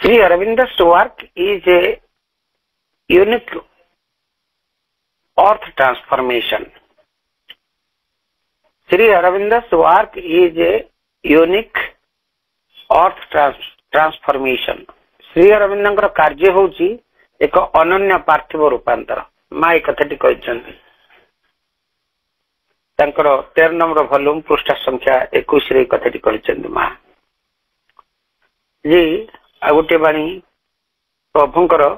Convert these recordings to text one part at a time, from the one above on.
Shri Aurobindo's work is a unique earth transformation Shri Aurobindo's work is a unique earth transformation Shri Aurobindo कार्य हूँ एक अन्य पार्थिव रूपातर माँ एक कथी कहते हैं ତାଙ୍କର ତେର ନମ୍ବର ଭଲ୍ୟୁମ ପୃଷ୍ଠା ସଂଖ୍ୟା ଏକୋଇଶରେ ଏଇ କଥାଟି କହିଛନ୍ତି ମା ଯେ ଆଉ ଗୋଟିଏ ବାଣୀ ପ୍ରଭୁଙ୍କର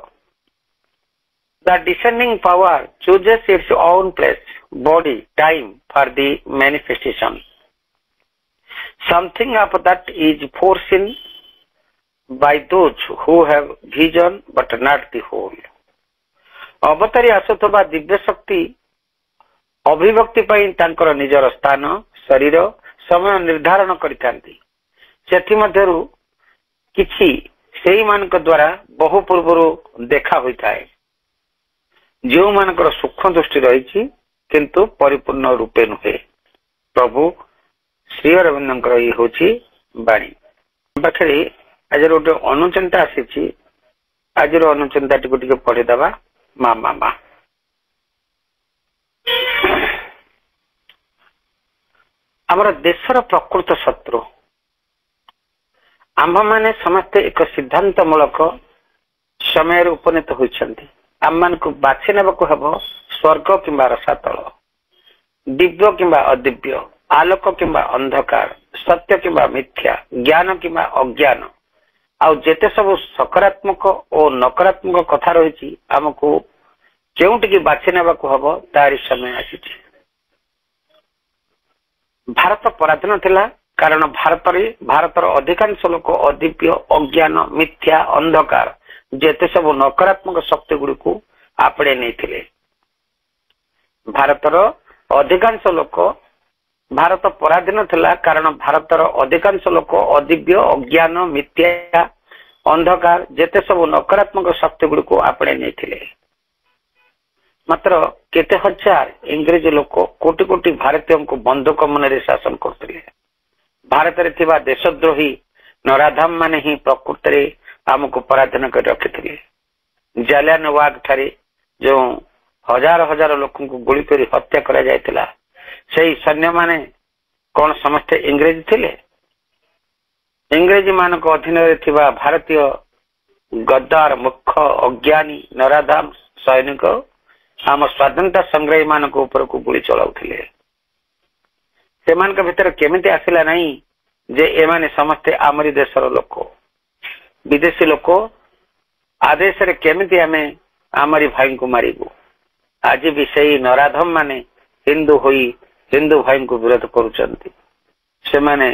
the descending power chooses its own place body time for the manifestation something of that is foreseen by those who have vision but not the whole ଅବତାରୀ ଆସୁଥିବା ଦିବ୍ୟ ଶକ୍ତି ଅଭିବ୍ୟକ୍ତି ପାଇଁ ତାଙ୍କର ନିଜର ସ୍ଥାନ ଶରୀର ସମୟ ନିର୍ଦ୍ଧାରଣ କରିଥାନ୍ତି ସେଥିମଧ୍ୟରୁ କିଛି ସେଇମାନଙ୍କ ଦ୍ଵାରା ବହୁ ପୂର୍ବରୁ ଦେଖା ହୋଇଥାଏ ଯେଉଁମାନଙ୍କର ସୁଖ ଦୃଷ୍ଟି ରହିଛି କିନ୍ତୁ ପରିପୂର୍ଣ୍ଣ ରୂପେ ନୁହେଁ ପ୍ରଭୁ ଶ୍ରୀ ଅରବିନ୍ଦଙ୍କର ଏହି ହେଉଛି ବାଣୀ ପାଖରେ ଆଜିର ଗୋଟେ ଅନୁଚିନ୍ତା ଆସିଛି ଆଜିର ଅନୁଚିନ୍ତାଟିକୁ ଟିକେ ପଢିଦେବା ମା ମା ମା ଆମର ଦେଶର ପ୍ରକୃତ ଶତ୍ରୁ ଆମ୍ଭମାନେ ସମସ୍ତେ ଏକ ସିଦ୍ଧାନ୍ତମୂଳକ ସମୟରେ ଉପନୀତ ହୋଇଛନ୍ତି ଆମମାନଙ୍କୁ ବାଛି ନେବାକୁ ହେବ ସ୍ୱର୍ଗ କିମ୍ବା ରସାତଳ ଦିବ୍ୟ କିମ୍ବା ଅଦିବ୍ୟ ଆଲୋକ କିମ୍ବା ଅନ୍ଧକାର ସତ୍ୟ କିମ୍ବା ମିଥ୍ୟା ଜ୍ଞାନ କିମ୍ବା ଅଜ୍ଞାନ ଆଉ ଯେତେ ସବୁ ସକାରାତ୍ମକ ଓ ନକାରାତ୍ମକ କଥା ରହିଛି ଆମକୁ କେଉଁଠିକି ବାଛି ନେବାକୁ ହେବ ତାରି ସମୟ ଆସିଛି ଭାରତ ପରାଧୀନ ଥିଲା କାରଣ ଭାରତରେ ଭାରତର ଅଧିକାଂଶ ଲୋକ ଅଦୀପ୍ୟ ଅଜ୍ଞାନ ମିଥ୍ୟା ଅନ୍ଧକାର ଯେତେ ସବୁ ନକାରାତ୍ମକ ଶକ୍ତି ଗୁଡିକୁ ଆପଣେଇ ନେଇଥିଲେ ଭାରତର ଅଧିକାଂଶ ଲୋକ ଭାରତ ପରାଧୀନ ଥିଲା କାରଣ ଭାରତର ଅଧିକାଂଶ ଲୋକ ଅଦିବ୍ୟ ଅଜ୍ଞାନ ମିଥ୍ୟା ଅନ୍ଧକାର ଯେତେ ସବୁ ନକାରାତ୍ମକ ଶକ୍ତି ଗୁଡିକୁ ଆପଣେଇ ନେଇଥିଲେ ମାତ୍ର କେତେ ହଜାର ଇଂରେଜ ଲୋକ କୋଟି କୋଟି ଭାରତୀୟଙ୍କୁ ବନ୍ଧୁକ ମନରେ ଶାସନ କରୁଥିଲେ ଭାରତରେ ଥିବା ଦେଶଦ୍ରୋହୀ ନରାଧାମ ମାନେ ହିଁ ପ୍ରକୃତରେ ଆମକୁ ପରାଧୀନ କରି ରଖିଥିଲେ ଜାଲିଆନ ଠାରେ ଯେଉଁ ହଜାର ହଜାର ଲୋକଙ୍କୁ ଗୁଳି କରି ହତ୍ୟା କରାଯାଇଥିଲା ସେଇ ସୈନ୍ୟମାନେ କଣ ସମସ୍ତେ ଇଂରେଜ ଥିଲେ ଇଂରେଜ ମାନଙ୍କ ଅଧୀନରେ ଥିବା ଭାରତୀୟ ଗଦାର ମୁଖ୍ୟ ଅଜ୍ଞାନୀ ନରାଧାମ ସୈନିକ ଆମ ସ୍ଵାଧୀନତା ସଂଗ୍ରାମୀ ମାନଙ୍କ ଉପରକୁ ଗୁଳି ଚଳାଉଥିଲେ ସେମାନଙ୍କ ଭିତରେ କେମିତି ଆସିଲା ନାହିଁ ଯେ ଏମାନେ ସମସ୍ତେ ଆମରି ଦେଶର ଲୋକ ବିଦେଶୀ ଲୋକ ଆଦେଶରେ କେମିତି ଆମେ ଆମରି ଭାଇଙ୍କୁ ମାରିବୁ ଆଜି ବି ସେଇ ନରାଧମ ମାନେ ହିନ୍ଦୁ ହୋଇ ହିନ୍ଦୁ ଭାଇଙ୍କୁ ବିରୋଧ କରୁଛନ୍ତି ସେମାନେ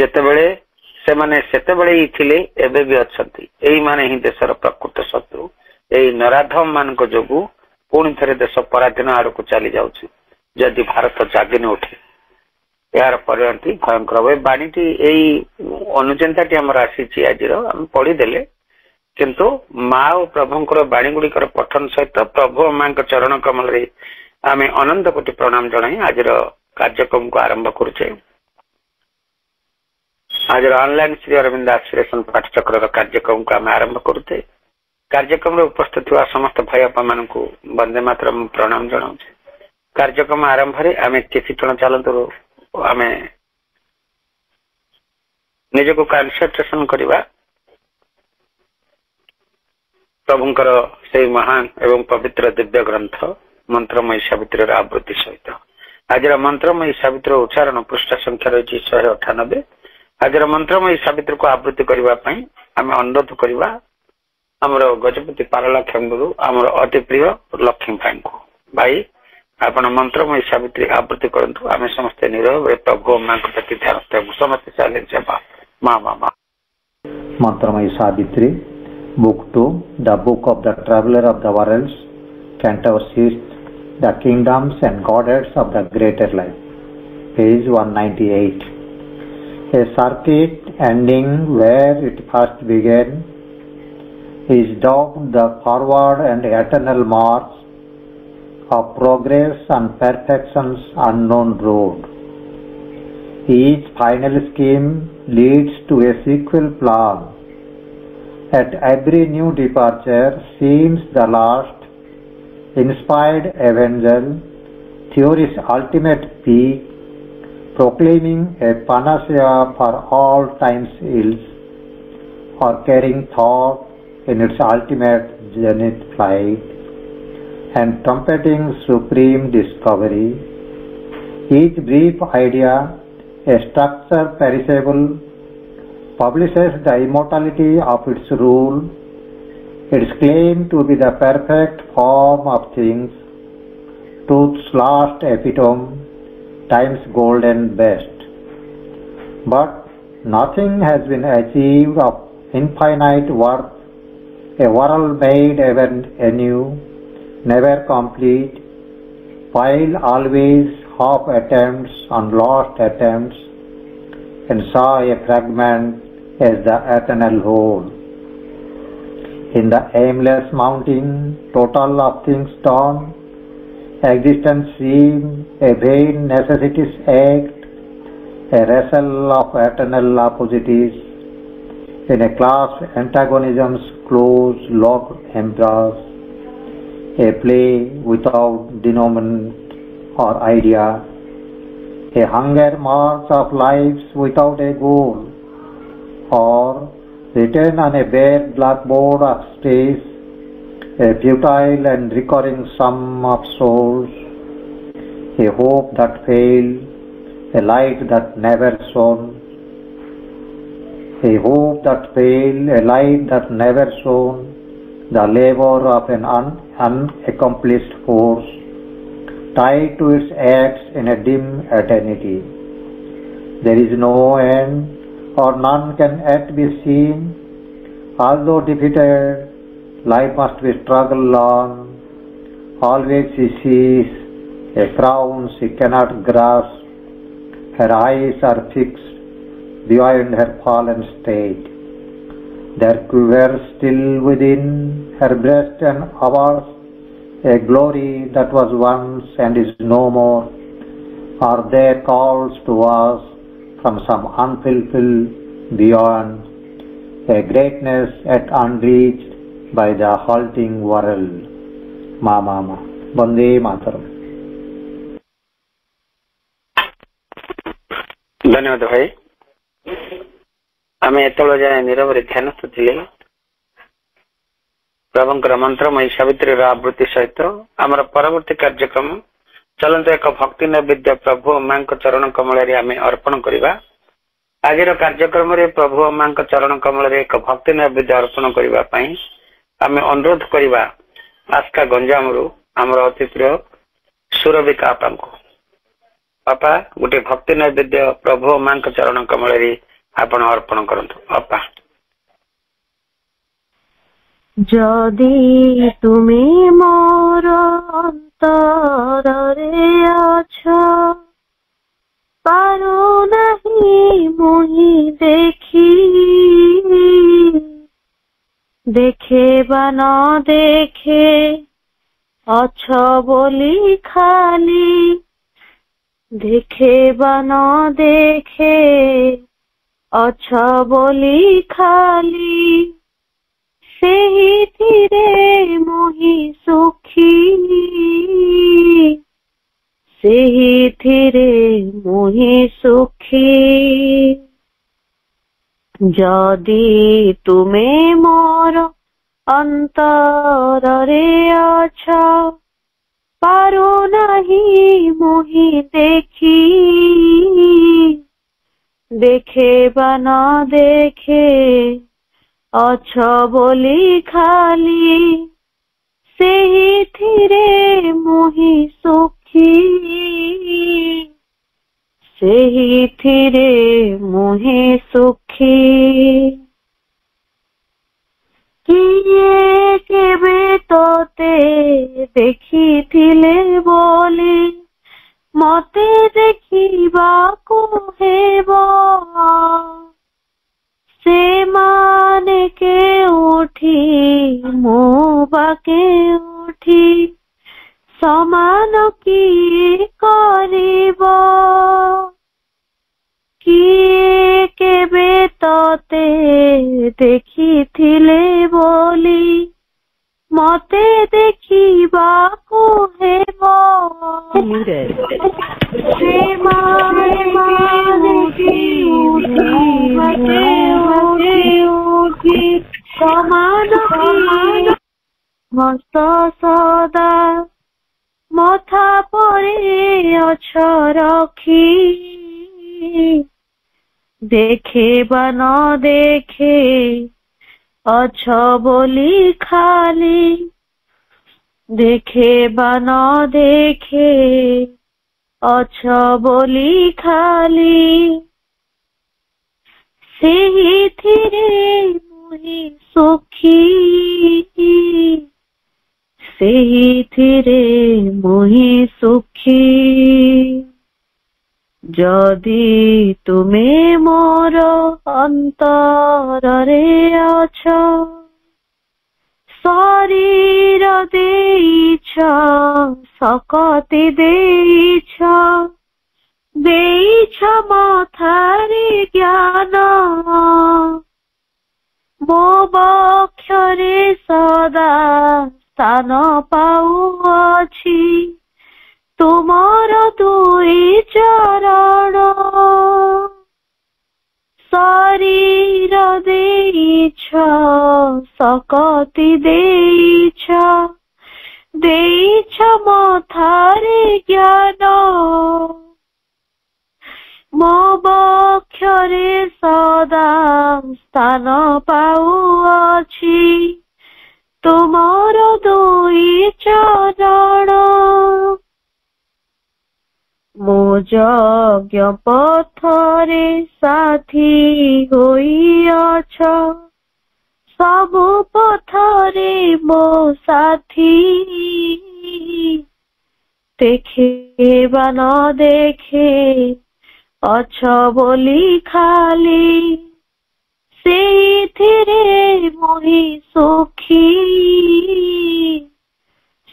ଯେତେବେଳେ ସେମାନେ ସେତେବେଳେ ହିଁ ଥିଲେ ଏବେ ବି ଅଛନ୍ତି ଏଇମାନେ ହିଁ ଦେଶର ପ୍ରକୃତ ଶତ୍ରୁ ଏଇ ନରାଧମ ମାନଙ୍କ ଯୋଗୁଁ ପୁଣି ଥରେ ଦେଶ ପରାଧୀନ ଆଡକୁ ଚାଲିଯାଉଛି ଯଦି ଭାରତ ଜାଗିନି ଉଠେ ଏହାର ପରିଣତି ଭୟଙ୍କର ହେବ ବାଣୀଟି ଏଇ ଅନୁଚିନ୍ତାଟି ଆମର ଆସିଛି ଆଜିର ଆମେ ପଢିଦେଲେ କିନ୍ତୁ ମା ଓ ପ୍ରଭୁଙ୍କର ବାଣୀ ଗୁଡିକର ପଠନ ସହିତ ପ୍ରଭୁ ମାଙ୍କ ଚରଣ କମଳରେ ଆମେ ଅନନ୍ତ କୋଟି ପ୍ରଣାମ ଜଣାଇ ଆଜିର କାର୍ଯ୍ୟକ୍ରମକୁ ଆରମ୍ଭ କରୁଛେ ଆଜିର ଅନଲାଇନ୍ ଶ୍ରୀ ଅରବିନ୍ଦ ଆଶ୍ରେସନ ପାଠଚକ୍ରର କାର୍ଯ୍ୟକ୍ରମକୁ ଆମେ ଆରମ୍ଭ କରୁଛେ କାର୍ଯ୍ୟକ୍ରମରେ ଉପସ୍ଥିତ ଥିବା ସମସ୍ତ ଭାଇ ବାପାମାନଙ୍କୁ ବନ୍ଦେ ମାତ୍ର ମୁଁ ପ୍ରଣାମ ଜଣାଉଛି କାର୍ଯ୍ୟକ୍ରମ ଆରମ୍ଭରେ ଆମେ କିଛି ଜଣ ଚାଲନ୍ତୁ ଆମେ ନିଜକୁ କନସେଣ୍ଟ୍ରେସନ କରିବା ପ୍ରଭୁଙ୍କର ସେଇ ମହାନ ଏବଂ ପବିତ୍ର ଦିବ୍ୟ ଗ୍ରନ୍ଥ ମନ୍ତ୍ରମୟୀ ସାବିତ୍ରୀର ଆବୃତ୍ତି ସହିତ ଆଜିର ମନ୍ତ୍ରମୟୀ ସାବିତ୍ରୀର ଉଚ୍ଚାରଣ ପୃଷ୍ଠା ସଂଖ୍ୟା ରହିଛି ଶହେ ଅଠାନବେ ଆଜିର ମନ୍ତ୍ରମୟୀ ସାବିତ୍ରୀକୁ ଆବୃତ୍ତି କରିବା ପାଇଁ ଆମେ ଅନୁରୋଧ କରିବା ଆମର ଗଜପତି ପାରଲକ୍ଷଙ୍କୁ ଆମର ଅତି ପ୍ରିୟ ଲକ୍ଷ୍ମୀ ଭାଇଙ୍କୁ ଭାଇ ଆପଣ ମନ୍ତ୍ରମୟୀ ସାବିତ୍ରୀ ଆବୃତ୍ତି କରନ୍ତୁ ଆମେ ସମସ୍ତେ ନିରବରେ ପ୍ରଭୁ ମାଙ୍କ ପ୍ରତି ଧ୍ୟାନ ସମସ୍ତେ ଚାଲି ହେବା ମା ମା ମା ମନ୍ତ୍ରମୟୀ Savitri book two the book of the traveller of the worlds canto six the kingdoms and godheads of the greater life ninety eight A circuit ending where it first began is dogged the forward and eternal march of progress and perfection's unknown road. Each final scheme leads to a sequel plan. At every new departure seems the last, inspired evangel, theory's ultimate peak, proclaiming a panacea for all time's ills, or carrying thought in its ultimate zenith flight and trumpeting supreme discovery, each brief idea, a structure perishable, publishes the immortality of its rule, its claim to be the perfect form of things, truth's last epitome, time's golden best. But nothing has been achieved of infinite worth a world made ever anew, never complete, while always half attempts and lost attempts, and saw a fragment as the eternal whole. In the aimless mountain, total of things torn, existence seemed a vain necessity's act, a wrestle of eternal opposites, in a class antagonism's Closed, locked embrace, a play without denouement or idea, a hunger march of lives without a goal, or written on a bare blackboard of space, a futile and recurring sum of souls, a hope that failed, a light that never shone, a hope that failed, a light that never shone, the labor of an un- unaccomplished force, tied to its acts in a dim eternity. There is no end, or none can yet be seen. Although defeated, life must be struggled on. Always she sees a crown she cannot grasp. Her eyes are fixed beyond her fallen state. There quivers still within her breast and ours a glory that was once and is no more, are there calls to us from some unfulfilled beyond, a greatness yet unreached by the halting world. Ma Mama, Bande Mataram. धन्यवाद भाई ଆମେ ଏତେବେଳେ ଯାଏ ନିରବରେ ଧ୍ୟାନସ୍ଥ ଥିଲେ ପ୍ରଭୁଙ୍କର ମନ୍ତ୍ରମୟୀ ସାବିତ୍ରୀର ଆବୃତ୍ତି ସହିତ ଆମର ପରବର୍ତ୍ତୀ କାର୍ଯ୍ୟକ୍ରମ ଚାଲନ୍ତୁ ଏକ ଭକ୍ତି ନୈବେଦ୍ୟ ପ୍ରଭୁ ମାଙ୍କ ଚରଣ କମଳରେ ଆମେ ଅର୍ପଣ କରିବା ଆଜିର କାର୍ଯ୍ୟକ୍ରମରେ ପ୍ରଭୁ ମାଙ୍କ ଚରଣ କମଳରେ ଏକ ଭକ୍ତି ନୈବେଦ୍ୟ ଅର୍ପଣ କରିବା ପାଇଁ ଆମେ ଅନୁରୋଧ କରିବା ଆସ୍କା ଗଞ୍ଜାମରୁ ଆମର ଅତି ପ୍ରିୟ ସୁରଭି କାପାଙ୍କୁ ବାପା ଗୋଟେ ଭକ୍ତି ନୈବେଦ୍ୟ ପ୍ରଭୁ ମାଙ୍କ ଚରଣ କମଳରେ ଆପଣ ଅର୍ପଣ କରନ୍ତୁ ବାପା ଯଦି ତୁମେ ମୋର ଅନ୍ତରରେ ଅଛ ପାରୁ ନାହିଁ মুহি ଦେଖି ଦେଖେ ବା ନ ଦେଖେ ଅଛ ବୋଲି ଖାଲି দেখে বা না দেখে অছ বলি খালি সেই ধীরে মহি সুখী সেই ধীরে মহি সুখী যদি তুমি মোর অন্তরে আছ পারো নাহি মোহি দেখি দেখে বা না দেখে অছ বলি খালি সেই থিরে দেখে বা ন দেখে অছ আচ্ছা বলি খালি দেখে বা ন দেখে অছ আচ্ছা বলি খালি ସେହି মুহি ମୁହିଁ ସୁଖୀ ସେହିଥିରେ ମୁହିଁ ସୁଖୀ যদি তুমি মোর অন্তরে আছ শরীর দেইছ সকতি দেইছ দেইছ মথারে জ্ঞান মো বক্ষরে সদা স্থান ପାଉଅଛି তুই চরণ শরীর দেইছ সকতি দেইছ ଦେଇଛ ମଥାରେ ଜ୍ଞାନ ମୋ ବକ୍ଷରେ ସଦା ସ୍ଥାନ ପାଉଅଛି ତୁମର ଦୁଇ ଚରଣ ମୋ ଯଜ୍ଞ ପଥରେ ସାଥୀ ହୋଇଅଛ ସବୁ ପଥରେ ମୋ ସାଥୀ ଦେଖେ ବା ନ ଦେଖେ ଅଛ ବୋଲି ଖାଲି ସେଇଥିରେ ମୁହିଁ ସୁଖୀ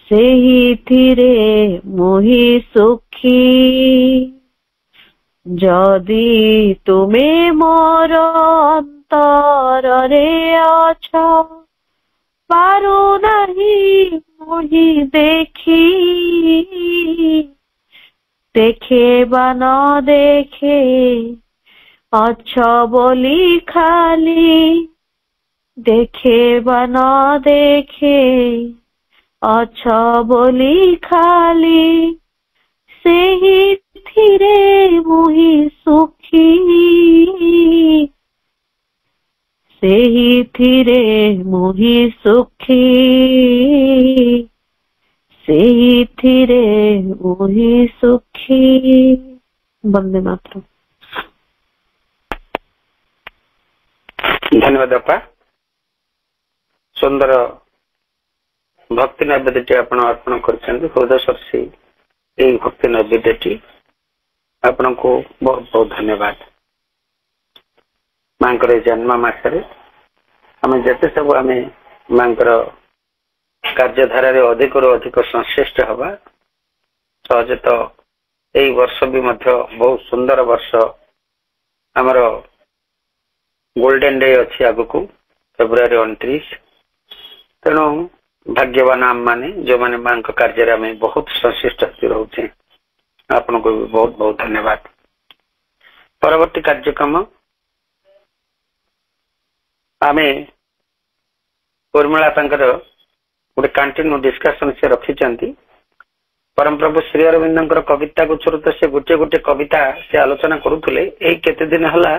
ସେହିଥିରେ ମୋହି ସୁଖୀ ଯଦି ତୁମେ ମୋର ଅନ୍ତରରେ ଅଛ ପାରୁନାହିଁ ମୁହିଁ ଦେଖି দেখে বা ন দেখে অছ বলি খালি দেখে বা ন দেখে ଅଛ ବୋଲି ଖାଲି ସେହିଥିରେ ମୁହିଁ ସୁଖୀ ସେହିଥିରେ ମୁହିଁ ସୁଖୀ ସେଇଥିରେ ମୁହିଁ ସୁଖୀ ବନ୍ଦେ ମାତ୍ର ଧନ୍ୟବାଦ ଅପା ସୁନ୍ଦର ଭକ୍ତି ନୈବେଦ୍ୟଟି ଆପଣ ଅର୍ପଣ କରିଛନ୍ତି ହୃଦୟସର୍ଷୀ ଏହି ଭକ୍ତି ନୈବେଦ୍ୟଟି ଆପଣଙ୍କୁ ବହୁତ ବହୁତ ଧନ୍ୟବାଦ ମାଙ୍କର ଏ ଜନ୍ମ ମାସରେ ଆମେ ଯେତେ ସବୁ ଆମେ ମାଙ୍କର କାର୍ଯ୍ୟଧାରାରେ ଅଧିକରୁ ଅଧିକ ସଂଶ୍ଳିଷ୍ଟ ହେବା ସହଜତଃ ଏଇ ବର୍ଷ ବି ମଧ୍ୟ ବହୁତ ସୁନ୍ଦର ବର୍ଷ ଆମର ଗୋଲ୍ଡେନ୍ ଡେ ଅଛି ଆଗକୁ ଫେବୃଆରୀ ଅଣତିରିଶ ତେଣୁ भाग्यवान आम माने जो मैंने मां कार्य आम बहुत संश्लिष्ट रोचे आपन को भी बहुत बहुत धन्यवाद परवर्ती कार्यक्रम आम उर्मिला गोटे कंटिन्यू डिस्कसन से रखिंट परम प्रभु श्री अरविंद कविता गुच्छर तो से गोटे गोटे कविता से आलोचना करुले यही केते दिन हला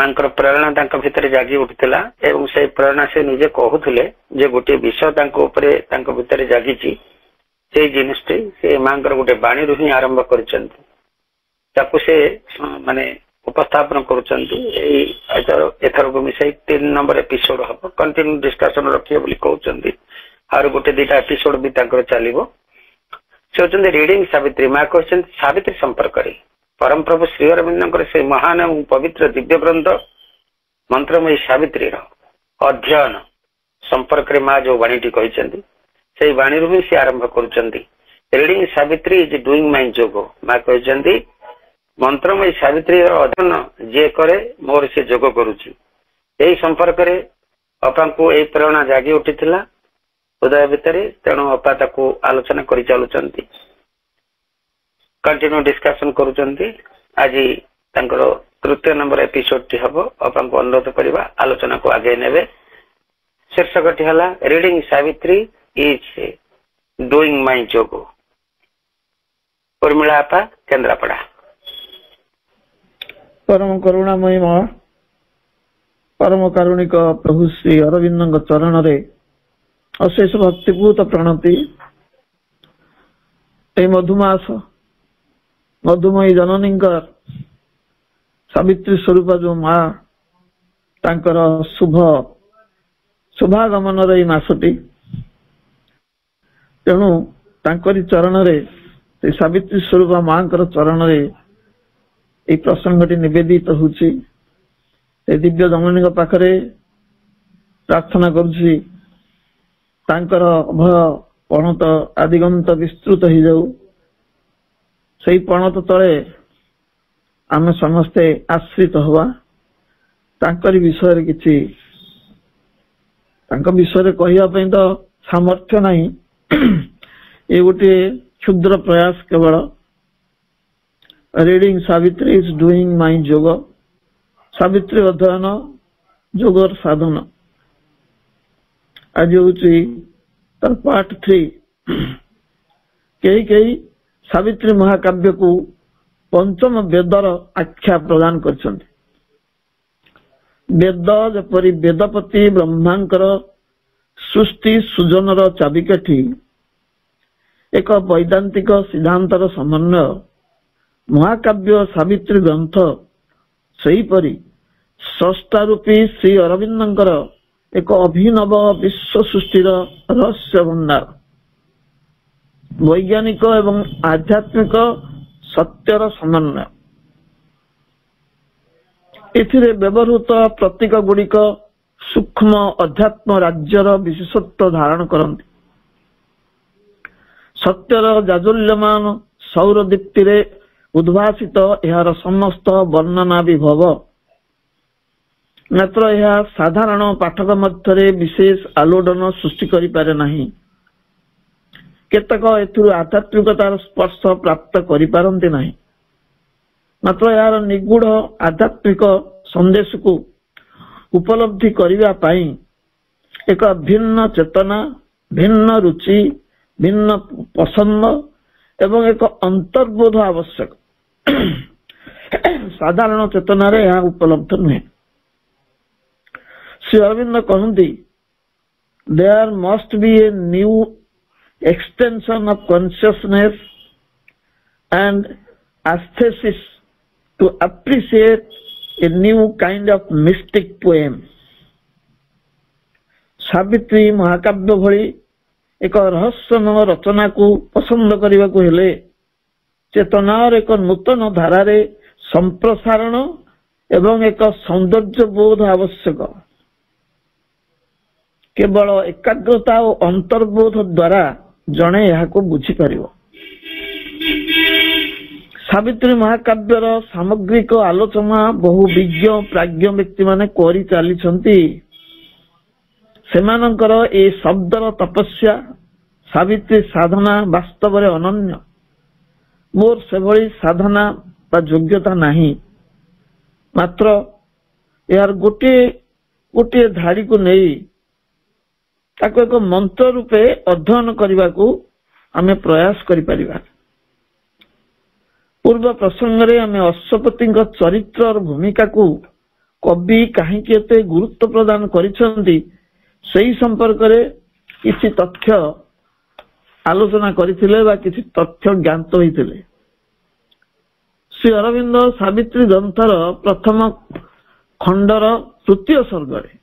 ମାଙ୍କର ପ୍ରେରଣା ତାଙ୍କ ଭିତରେ ଜାଗି ଉଠିଥିଲା ଏବଂ ସେଇ ପ୍ରେରଣା ସେ ନିଜେ କହୁଥିଲେ ଯେ ଗୋଟିଏ ବିଷୟ ତାଙ୍କ ଉପରେ ତାଙ୍କ ଭିତରେ ଜାଗିଛି ସେଇ ଜିନିଷଟି ସେ ମାଙ୍କର ଗୋଟେ ବାଣୀରୁ ହିଁ ଆରମ୍ଭ କରିଛନ୍ତି ତାକୁ ସେ ମାନେ ଉପସ୍ଥାପନ କରୁଛନ୍ତି ଏଇ ଏଥରକୁ ମିଶାଇ ତିନି ନମ୍ବର ଏପିସୋଡ ହବ କଣ୍ଟିନ୍ୟୁ ଡିସ୍କସନ ରଖିବେ ବୋଲି କହୁଛନ୍ତି ଆହୁରି ଗୋଟେ ଦିଟା ଏପିସୋଡ ବି ତାଙ୍କର ଚାଲିବ ସେ ହେଉଛନ୍ତି ରିଡିଂ ସାବିତ୍ରୀ ମା କହିଛନ୍ତି ସାବିତ୍ରୀ ସମ୍ପର୍କରେ ପରମପ୍ରଭୁ ଶ୍ରୀ ଅରବିନ୍ଦଙ୍କର ସେଇ ମହାନ ଏବଂ ପବିତ୍ର ଦିବ୍ୟ ଗ୍ରନ୍ଥ ମନ୍ତ୍ରମୟୀ ସାବିତ୍ରୀର ଅଧ୍ୟୟନ ସମ୍ପର୍କରେ ମା ଯୋଉ ବାଣୀଟି କହିଛନ୍ତି ସେଇ ବାଣୀରୁ ହିଁ ସେ ଆରମ୍ଭ କରୁଛନ୍ତି reading Savitri is doing my yoga ମା କହିଛନ୍ତି ମନ୍ତ୍ରମୟୀ ସାବିତ୍ରୀର ଅଧ୍ୟୟନ ଯିଏ କରେ ମୋର ସେ ଯୋଗ କରୁଛି ଏହି ସମ୍ପର୍କରେ ଅପାଙ୍କୁ ଏହି ପ୍ରେରଣା ଜାଗି ଉଠିଥିଲା ହୃଦୟ ଭିତରେ ତେଣୁ ଅପା ତାକୁ ଆଲୋଚନା କରି ଚାଲୁଛନ୍ତି कंटिन्यू डिस्कसन कर तृतीय नंबर एपिसोड टी हम बाबा अनुरोध करवा आलोचना को आगे ने शीर्षक reading Savitri is doing my yoga Urmila Kendrapara परम करुणामय परम कारुणिक प्रभु श्री अरविंद चरण से अशेष भक्तिभूत प्रणति मधुमास ମଧୁମୟୀ ଜନନୀଙ୍କର ସାବିତ୍ରୀ ସ୍ୱରୂପ ଯୋଉ ମା ତାଙ୍କର ଶୁଭ ଶୁଭାଗମନର ଏଇ ମାସଟି ତେଣୁ ତାଙ୍କରି ଚରଣରେ ସେ ସାବିତ୍ରୀ ସ୍ୱରୂପ ମାଙ୍କର ଚରଣରେ ଏଇ ପ୍ରସଙ୍ଗଟି ନିବେଦିତ ହଉଛି ସେ ଦିବ୍ୟ ଜନନୀଙ୍କ ପାଖରେ ପ୍ରାର୍ଥନା କରୁଛି ତାଙ୍କର ଅଭୟ ଅଣତ ଆଦିଗନ୍ତ ବିସ୍ତୃତ ହେଇଯାଉ ସେଇ ପ୍ରଣତ ତଳେ ଆମେ ସମସ୍ତେ ଆଶ୍ରିତ ହେବା ତାଙ୍କରି ବିଷୟରେ କିଛି ତାଙ୍କ ବିଷୟରେ କହିବା ପାଇଁ ତ ସାମର୍ଥ୍ୟ ନାହିଁ ଏ ଗୋଟିଏ କ୍ଷୁଦ୍ର ପ୍ରୟାସ କେବଳ reading Savitri is doing my yoga Savitri ଅଧ୍ୟୟନ ଯୋଗର ସାଧନ ଆଜି ହଉଛି ତାର ପାର୍ଟ ଥ୍ରୀ କେହି କେହି ସାବିତ୍ରୀ ମହାକାବ୍ୟକୁ ପଞ୍ଚମ ବେଦର ଆଖ୍ୟା ପ୍ରଦାନ କରିଛନ୍ତି ବେଦ ଯେପରି ବେଦପତି ବ୍ରହ୍ମାଙ୍କର ସୃଷ୍ଟି ସୃଜନର ଚାବିକାଠି ଏକ ବୈଦାନ୍ତିକ ସିଦ୍ଧାନ୍ତର ସମନ୍ୱୟ ମହାକାବ୍ୟ ସାବିତ୍ରୀ ଗ୍ରନ୍ଥ ସେହିପରି ସ୍ରଷ୍ଟାରୂପୀ ଶ୍ରୀ ଅରବିନ୍ଦଙ୍କର ଏକ ଅଭିନବ ବିଶ୍ୱ ସୃଷ୍ଟିର ରହସ୍ୟ ଭଣ୍ଡାର ବୈଜ୍ଞାନିକ ଏବଂ ଆଧ୍ୟାତ୍ମିକ ସତ୍ୟର ସମନ୍ୱୟ ଏଥିରେ ବ୍ୟବହୃତ ପ୍ରତୀକ ଗୁଡିକ ସୂକ୍ଷ୍ମ ଅଧ୍ୟାତ୍ମ ରାଜ୍ୟର ବିଶେଷତ୍ୱ ଧାରଣ କରନ୍ତି ସତ୍ୟର ଜାଜୁଲ୍ୟମାନ ସୌର ଦୀପ୍ତିରେ ଉଦ୍ଭାସିତ ଏହାର ସମସ୍ତ ବର୍ଣ୍ଣନା ବିଭବ ମାତ୍ର ଏହା ସାଧାରଣ ପାଠକ ମଧ୍ୟରେ ବିଶେଷ ଆଲୋଡ଼ନ ସୃଷ୍ଟି କରିପାରେ ନାହିଁ କେତେକ ଏଥିରୁ ଆଧ୍ୟାତ୍ମିକତାର ସ୍ପର୍ଶ ପ୍ରାପ୍ତ କରିପାରନ୍ତି ନାହିଁ ମାତ୍ର ଏହାର ନିଗୁଢ ଆଧ୍ୟାତ୍ମିକ ସନ୍ଦେଶକୁ ଉପଲବ୍ଧି କରିବା ପାଇଁ ଏକ ଭିନ୍ନ ଚେତନା ଭିନ୍ନ ରୁଚି ଭିନ୍ନ ପସନ୍ଦ ଏବଂ ଏକ ଅନ୍ତର୍ବୋଧ ଆବଶ୍ୟକ ସାଧାରଣ ଚେତନାରେ ଏହା ଉପଲବ୍ଧ ନୁହେଁ ଶ୍ରୀ ଅରବିନ୍ଦ କହନ୍ତି there must be a new extension of consciousness and aesthesis to appreciate a new kind of mystic poem. Savitri Mahakabya Bhari Eka Rahasana Rachana Ku Pasanda Kariva Ku Hile Chetana Eka Nutana Dharare Samprasarana Ebang Eka Sandarja Bodh Avasyaka Kebala Ekagrata Antar Bodh Dvara ଜଣେ ଏହାକୁ ବୁଝିପାରିବ ସାବିତ୍ରୀ ମହାକାବ୍ୟର ସାମଗ୍ରିକ ଆଲୋଚନା ବହୁ ବିଜ୍ଞ ପ୍ରାଜ୍ଞ ବ୍ୟକ୍ତିମାନେ କରି ଚାଲିଛନ୍ତି ସେମାନଙ୍କର ଏ ଶବ୍ଦର ତପସ୍ୟା ସାବିତ୍ରୀ ସାଧନା ବାସ୍ତବରେ ଅନନ୍ୟ ମୋର ସେଭଳି ସାଧନା ବା ଯୋଗ୍ୟତା ନାହିଁ ମାତ୍ର ଏହାର ଗୋଟିଏ ଗୋଟିଏ ଧାଡ଼ିକୁ ନେଇ ତାକୁ ଏକ ମନ୍ତ୍ର ରୂପେ ଅଧ୍ୟୟନ କରିବାକୁ ଆମେ ପ୍ରୟାସ କରିପାରିବା ପୂର୍ବ ପ୍ରସଙ୍ଗରେ ଆମେ ଅଶ୍ୱପତିଙ୍କ ଚରିତ୍ରର ଭୂମିକାକୁ କବି କାହିଁକି ଏତେ ଗୁରୁତ୍ୱ ପ୍ରଦାନ କରିଛନ୍ତି ସେଇ ସମ୍ପର୍କରେ କିଛି ତଥ୍ୟ ଆଲୋଚନା କରିଥିଲେ ବା କିଛି ତଥ୍ୟ ଜ୍ଞାତ ହୋଇଥିଲେ ଶ୍ରୀ ଅରବିନ୍ଦ ସାବିତ୍ରୀ ଗ୍ରନ୍ଥର ପ୍ରଥମ ଖଣ୍ଡର ତୃତୀୟ ସ୍ୱର୍ଗରେ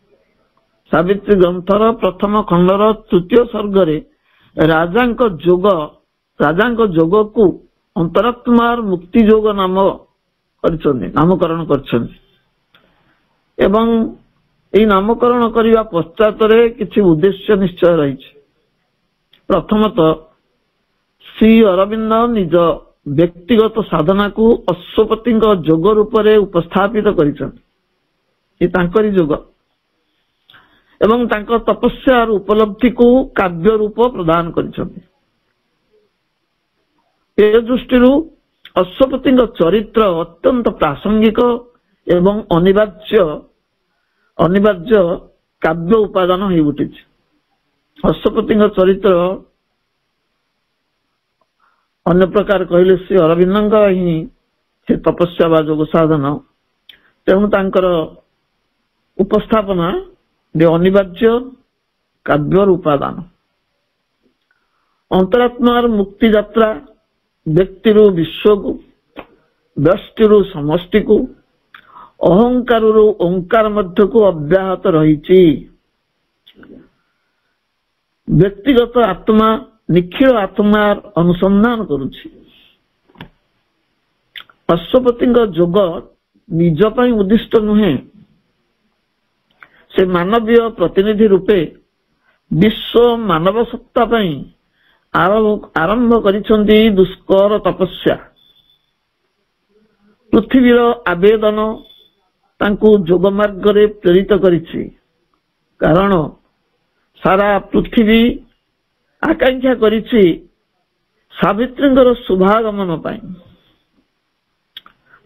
ସାବିତ୍ରୀ ଗ୍ରନ୍ଥର ପ୍ରଥମ ଖଣ୍ଡର ତୃତୀୟ ସ୍ୱର୍ଗରେ ରାଜାଙ୍କ ଯୋଗ ରାଜାଙ୍କ ଯୋଗକୁ ଅନ୍ତରାତ୍ମାର ମୁକ୍ତି ଯୋଗ ନାମ କରିଛନ୍ତି ନାମକରଣ କରିଛନ୍ତି ଏବଂ ଏଇ ନାମକରଣ କରିବା ପଶ୍ଚାତରେ କିଛି ଉଦ୍ଦେଶ୍ୟ ନିଶ୍ଚୟ ରହିଛି ପ୍ରଥମତଃ ଶ୍ରୀ ଅରବିନ୍ଦ ନିଜ ବ୍ୟକ୍ତିଗତ ସାଧନାକୁ ଅଶ୍ୱପତିଙ୍କ ଯୋଗ ରୂପରେ ଉପସ୍ଥାପିତ କରିଛନ୍ତି ଏ ତାଙ୍କରି ଯୋଗ ଏବଂ ତାଙ୍କ ତପସ୍ୟାର ଉପଲବ୍ଧିକୁ କାବ୍ୟ ରୂପ ପ୍ରଦାନ କରିଛନ୍ତି ଏ ଦୃଷ୍ଟିରୁ ଅଶ୍ୱପତିଙ୍କ ଚରିତ୍ର ଅତ୍ୟନ୍ତ ପ୍ରାସଙ୍ଗିକ ଏବଂ ଅନିବାର୍ଯ୍ୟ ଅନିବାର୍ଯ୍ୟ କାବ୍ୟ ଉପାଦାନ ହେଇ ଉଠିଛି ଅଶ୍ୱପତିଙ୍କ ଚରିତ୍ର ଅନ୍ୟ ପ୍ରକାର କହିଲେ ଶ୍ରୀ ଅରବିନ୍ଦଙ୍କ ହିଁ ସେ ତପସ୍ୟା ବା ଯୋଗ ସାଧନ ତେଣୁ ତାଙ୍କର ଉପସ୍ଥାପନା যে অনিবার্য কাব্যর উপাদান অন্তরাত্মার মুক্তিযাত্রা ব্যক্তির বিশ্বকু ব্যষ্টির সমষ্টিক অহংকারর ওঙ্কার মধ্যকু অব্যাহত রয়েছে ব্যক্তিগত আত্মা নিখিল আত্মার অনুসন্ধান করুছি অশ্বপতিঙ্ক যোগ নিজ ପାଇଁ ଉଦ୍ଦିଷ୍ଟ ନୁହେଁ ସେ ମାନବୀୟ ପ୍ରତିନିଧି ରୂପେ ବିଶ୍ୱ ମାନବ ସତ୍ତା ପାଇଁ ଆରମ୍ଭ କରିଛନ୍ତି ଦୁଷ୍କର ତପସ୍ୟା ପୃଥିବୀର ଆବେଦନ ତାଙ୍କୁ ଯୋଗ ମାର୍ଗରେ ପ୍ରେରିତ କରିଛି କାରଣ ସାରା ପୃଥିବୀ ଆକାଂକ୍ଷା କରିଛି ସାବିତ୍ରୀଙ୍କର ଶୁଭାଗମନ ପାଇଁ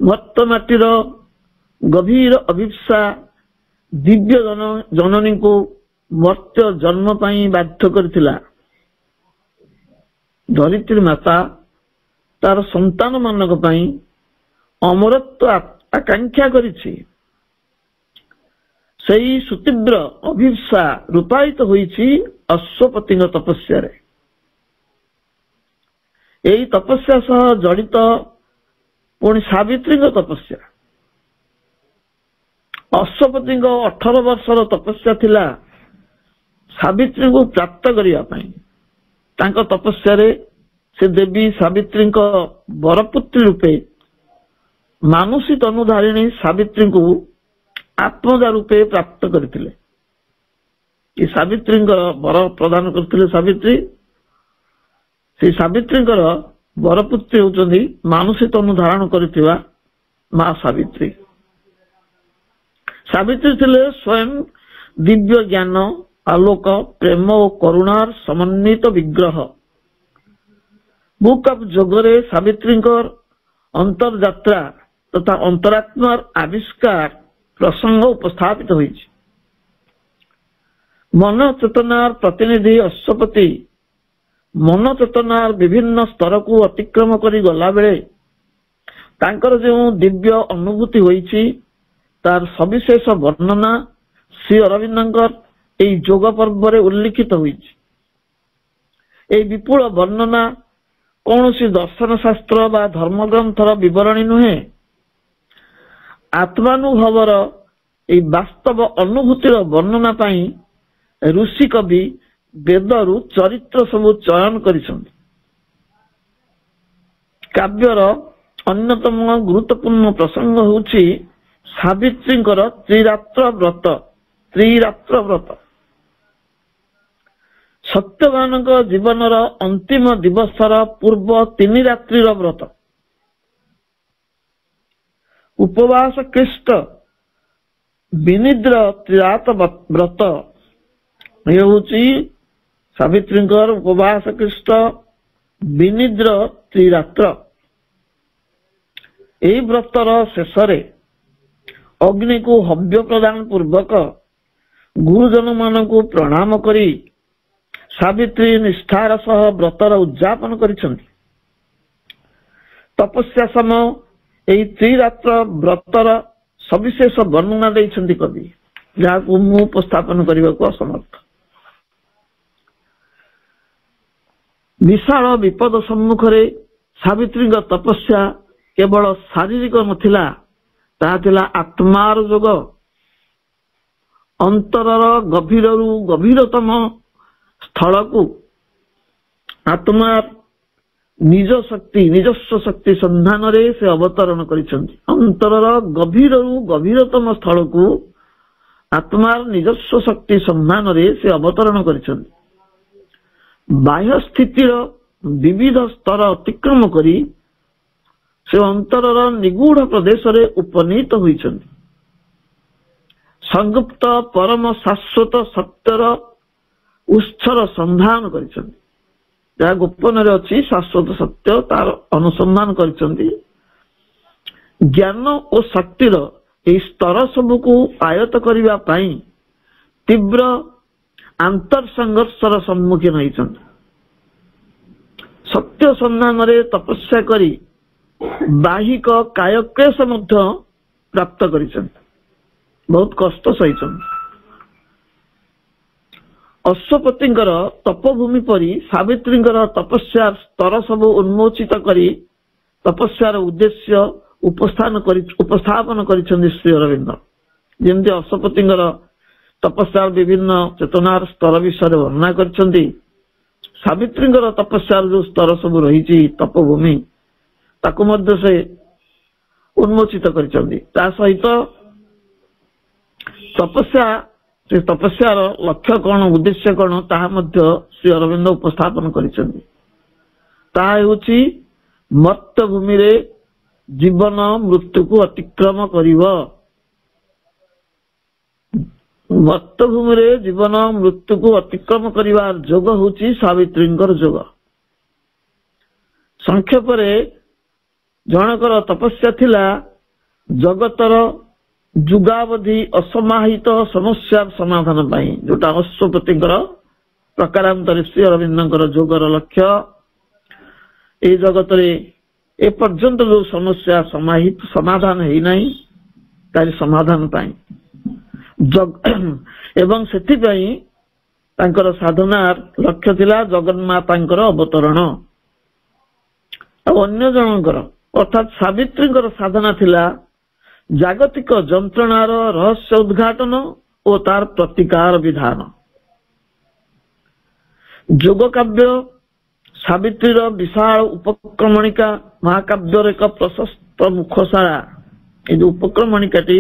ଭକ୍ତ ମାଟିର ଗଭୀର ଅଭିପ୍ସା ଦିବ୍ୟ ଜନନୀଙ୍କୁ ମର୍ତ୍ତ୍ୟ ଜନ୍ମ ପାଇଁ ବାଧ୍ୟ କରିଥିଲା ଧରିତ୍ରୀ ମାତା ତାର ସନ୍ତାନ ମାନଙ୍କ ପାଇଁ ଅମରତ୍ୱ ଆକାଂକ୍ଷା କରିଛି ସେଇ ସୁତୀବ୍ର ଅଭିପ୍ସା ରୂପାୟିତ ହୋଇଛି ଅଶ୍ୱପତିଙ୍କ ତପସ୍ୟାରେ ଏଇ ତପସ୍ୟା ସହ ଜଡିତ ପୁଣି ସାବିତ୍ରୀଙ୍କ ତପସ୍ୟା ଅଶ୍ୱପତିଙ୍କ ଅଠର ବର୍ଷର ତପସ୍ୟା ଥିଲା ସାବିତ୍ରୀଙ୍କୁ ପ୍ରାପ୍ତ କରିବା ପାଇଁ ତାଙ୍କ ତପସ୍ୟାରେ ସେ ଦେବୀ ସାବିତ୍ରୀଙ୍କ ବରପୁତ୍ରୀ ରୂପେ ମାନୁଷୀ ତନୁଧାରିଣୀ ସାବିତ୍ରୀଙ୍କୁ ଆତ୍ମଦା ରୂପେ ପ୍ରାପ୍ତ କରିଥିଲେ ଏ ସାବିତ୍ରୀଙ୍କ ବର ପ୍ରଦାନ କରିଥିଲେ ସାବିତ୍ରୀ ସେ ସାବିତ୍ରୀଙ୍କର ବରପୁତ୍ରୀ ହେଉଛନ୍ତି ମାନୁଷୀ ତନୁ ଧାରଣ କରିଥିବା ମା ସାବିତ୍ରୀ ସାବିତ୍ରୀ ଥିଲେ ସ୍ୱୟଂ ଦିବ୍ୟ ଜ୍ଞାନ ଆଲୋକ ପ୍ରେମ ଓ କରୁଣାର ସମନ୍ୱିତ ବିଗ୍ରହ ବୁକ୍ ଅଫ୍ ଯୋଗରେ ସାବିତ୍ରୀଙ୍କ ଅନ୍ତର୍ଯାତ୍ରା ତଥା ଅନ୍ତରାତ୍ମାର ଆବିଷ୍କାର ପ୍ରସଙ୍ଗ ଉପସ୍ଥାପିତ ହୋଇଛି ମନ ଚେତନାର ପ୍ରତିନିଧି ଅଶ୍ୱପତି ମନ ଚେତନାର ବିଭିନ୍ନ ସ୍ତରକୁ ଅତିକ୍ରମ କରି ଗଲାବେଳେ ତାଙ୍କର ଯେଉଁ ଦିବ୍ୟ ଅନୁଭୂତି ହୋଇଛି ତାର ସବିଶେଷ ବର୍ଣ୍ଣନା ଶ୍ରୀ ଅରବିନ୍ଦଙ୍କର ଏଇ ଯୋଗ ପର୍ବରେ ଉଲ୍ଲେଖିତ ହୋଇଛି ଏଇ ବିପୁଳ ବର୍ଣ୍ଣନା କୌଣସି ଦର୍ଶନ ଶାସ୍ତ୍ର ବା ଧର୍ମଗ୍ରନ୍ଥର ବିବରଣୀ ନୁହେଁ ଆତ୍ମାନୁଭବର ଏଇ ବାସ୍ତବ ଅନୁଭୂତିର ବର୍ଣ୍ଣନା ପାଇଁ ଋଷି କବି ବେଦରୁ ଚରିତ୍ର ସବୁ ଚୟନ କରିଛନ୍ତି କାବ୍ୟର ଅନ୍ୟତମ ଗୁରୁତ୍ୱପୂର୍ଣ୍ଣ ପ୍ରସଙ୍ଗ ହେଉଛି ସାବିତ୍ରୀଙ୍କର ତ୍ରିରାତ୍ର ବ୍ରତ ତ୍ରିରାତ୍ର ବ୍ରତ ସତ୍ୟବାନଙ୍କ ଜୀବନର ଅନ୍ତିମ ଦିବସର ପୂର୍ବ ତିନି ରାତ୍ରିର ବ୍ରତ ଉପବାସ କ୍ଲିଷ୍ଟ ବିନିଦ୍ର ତ୍ରିରାତ ବ୍ରତ ଇଏ ହଉଛି ସାବିତ୍ରୀଙ୍କର ଉପବାସ କ୍ଲିଷ୍ଟ ବିନିଦ୍ର ତ୍ରିରାତ୍ର ଏଇ ବ୍ରତର ଶେଷରେ ଅଗ୍ନିକୁ ହବ୍ୟ ପ୍ରଦାନ ପୂର୍ବକ ଗୁରୁଜନ ମାନଙ୍କୁ ପ୍ରଣାମ କରି ସାବିତ୍ରୀ ନିଷ୍ଠାର ସହ ବ୍ରତର ଉଦ୍ଯାପନ କରିଛନ୍ତି ତପସ୍ୟା ସମ ଏହି ତ୍ରିରାତ୍ର ବ୍ରତର ସବିଶେଷ ବର୍ଣ୍ଣନା ଦେଇଛନ୍ତି କବି ଯାହାକୁ ମୁଁ ଉପସ୍ଥାପନ କରିବାକୁ ଅସମର୍ଥ ବିଶାଳ ବିପଦ ସମ୍ମୁଖରେ ସାବିତ୍ରୀଙ୍କ ତପସ୍ୟା କେବଳ ଶାରୀରିକ ନଥିଲା ତାହା ଥିଲା ଆତ୍ମାର ଯୋଗ ଅନ୍ତରର ଗଭୀରରୁ ଗଭୀରତମ ସ୍ଥଳକୁ ଆତ୍ମା ନିଜ ଶକ୍ତି ନିଜସ୍ୱ ଶକ୍ତି ସନ୍ଧାନରେ ସେ ଅବତରଣ କରିଛନ୍ତି ଅନ୍ତରର ଗଭୀରରୁ ଗଭୀରତମ ସ୍ଥଳକୁ ଆତ୍ମାର ନିଜସ୍ୱ ଶକ୍ତି ସନ୍ଧାନରେ ସେ ଅବତରଣ କରିଛନ୍ତି ବାହ୍ୟ ସ୍ଥିତିର ବିବିଧ ସ୍ତର ଅତିକ୍ରମ କରି ସେ ଅନ୍ତରର ନିଗୁଢ ପ୍ରଦେଶରେ ଉପନୀତ ହୋଇଛନ୍ତି ସଂଗୁପ୍ତ ପରମ ଶାଶ୍ୱତ ସତ୍ୟର ଉତ୍ସର ସନ୍ଧାନ କରିଛନ୍ତି ଯାହା ଗୋପନରେ ଅଛି ଶାଶ୍ୱତ ସତ୍ୟ ତାର ଅନୁସନ୍ଧାନ କରିଛନ୍ତି ଜ୍ଞାନ ଓ ଶକ୍ତିର ଏହି ସ୍ତର ସବୁକୁ ଆୟତ କରିବା ପାଇଁ ତୀବ୍ର ଆନ୍ତର ସଂଘର୍ଷର ସମ୍ମୁଖୀନ ହୋଇଛନ୍ତି ସତ୍ୟ ସନ୍ଧାନରେ ତପସ୍ୟା କରି ବାହିକ କାୟକ୍ଲେସ ମଧ୍ୟ ପ୍ରାପ୍ତ କରିଛନ୍ତି ବହୁତ କଷ୍ଟ ସହିଛନ୍ତି ଅଶ୍ୱପତିଙ୍କର ତପଭୂମି ପରି ସାବିତ୍ରୀଙ୍କର ତପସ୍ୟା ସ୍ତର ସବୁ ଉନ୍ମୋଚିତ କରି ତପସ୍ୟାର ଉଦ୍ଦେଶ୍ୟ ଉପସ୍ଥାନ କରି ଉପସ୍ଥାପନ କରିଛନ୍ତି ଶ୍ରୀ ଅରବିନ୍ଦ ଯେମିତି ଅଶ୍ୱପତିଙ୍କର ତପସ୍ୟାର ବିଭିନ୍ନ ଚେତନାର ସ୍ତର ବିଷୟରେ ବର୍ଣ୍ଣନା କରିଛନ୍ତି ସାବିତ୍ରୀଙ୍କର ତପସ୍ୟାର ଯୋଉ ସ୍ତର ସବୁ ରହିଛି ତପଭୂମି ତାକୁ ମଧ୍ୟ ସେ ଉନ୍ମୋଚିତ କରିଛନ୍ତି ତା ସହିତ ତପସ୍ୟା ସେ ତପସ୍ୟାର ଲକ୍ଷ୍ୟ କ'ଣ ଉଦ୍ଦେଶ୍ୟ କ'ଣ ତାହା ମଧ୍ୟ ଶ୍ରୀ ଅରବିନ୍ଦ ଉପସ୍ଥାପନ କରିଛନ୍ତି ତାହା ହେଉଛି ମର୍ତ୍ତଭୂମିରେ ଜୀବନ ମୃତ୍ୟୁକୁ ଅତିକ୍ରମ କରିବ ମର୍ତ୍ତଭୂମିରେ ଜୀବନ ମୃତ୍ୟୁକୁ ଅତିକ୍ରମ କରିବାର ଯୋଗ ହେଉଛି ସାବିତ୍ରୀଙ୍କର ଯୋଗ ସଂକ୍ଷେପରେ ଜଣଙ୍କର ତପସ୍ୟା ଥିଲା ଜଗତର ଯୁଗାବଧି ଅସମାହିତ ସମସ୍ୟା ସମାଧାନ ପାଇଁ ଯୋଉଟା ଅଶ୍ୱପତିଙ୍କର ପ୍ରକାରାନ୍ତରେ ଶ୍ରୀ ଅରବିନ୍ଦଙ୍କର ଯୋଗର ଲକ୍ଷ୍ୟ ଏ ଜଗତରେ ଏ ପର୍ଯ୍ୟନ୍ତ ଯୋଉ ସମସ୍ୟା ସମାହିତ ସମାଧାନ ହେଇନାହିଁ ତାରି ସମାଧାନ ପାଇଁ ଏବଂ ସେଥିପାଇଁ ତାଙ୍କର ସାଧନାର ଲକ୍ଷ୍ୟ ଥିଲା ଜଗନ୍ମାତାଙ୍କର ଅବତରଣ ଆଉ ଅନ୍ୟ ଜଣଙ୍କର ଅର୍ଥାତ୍ ସାବିତ୍ରୀଙ୍କର ସାଧନା ଥିଲା ଜାଗତିକ ଯନ୍ତ୍ରଣାର ରହସ୍ୟ ଉଦ୍ଘାଟନ ଓ ତାର ପ୍ରତିକାର ବିଧାନ ଯୋଗ କାବ୍ୟ ସାବିତ୍ରୀର ବିଶାଳ ଉପକ୍ରମଣିକା ମହାକାବ୍ୟର ଏକ ପ୍ରଶସ୍ତ ମୁଖଶାଳା ଏ ଯୋଉ ଉପକ୍ରମଣିକାଟି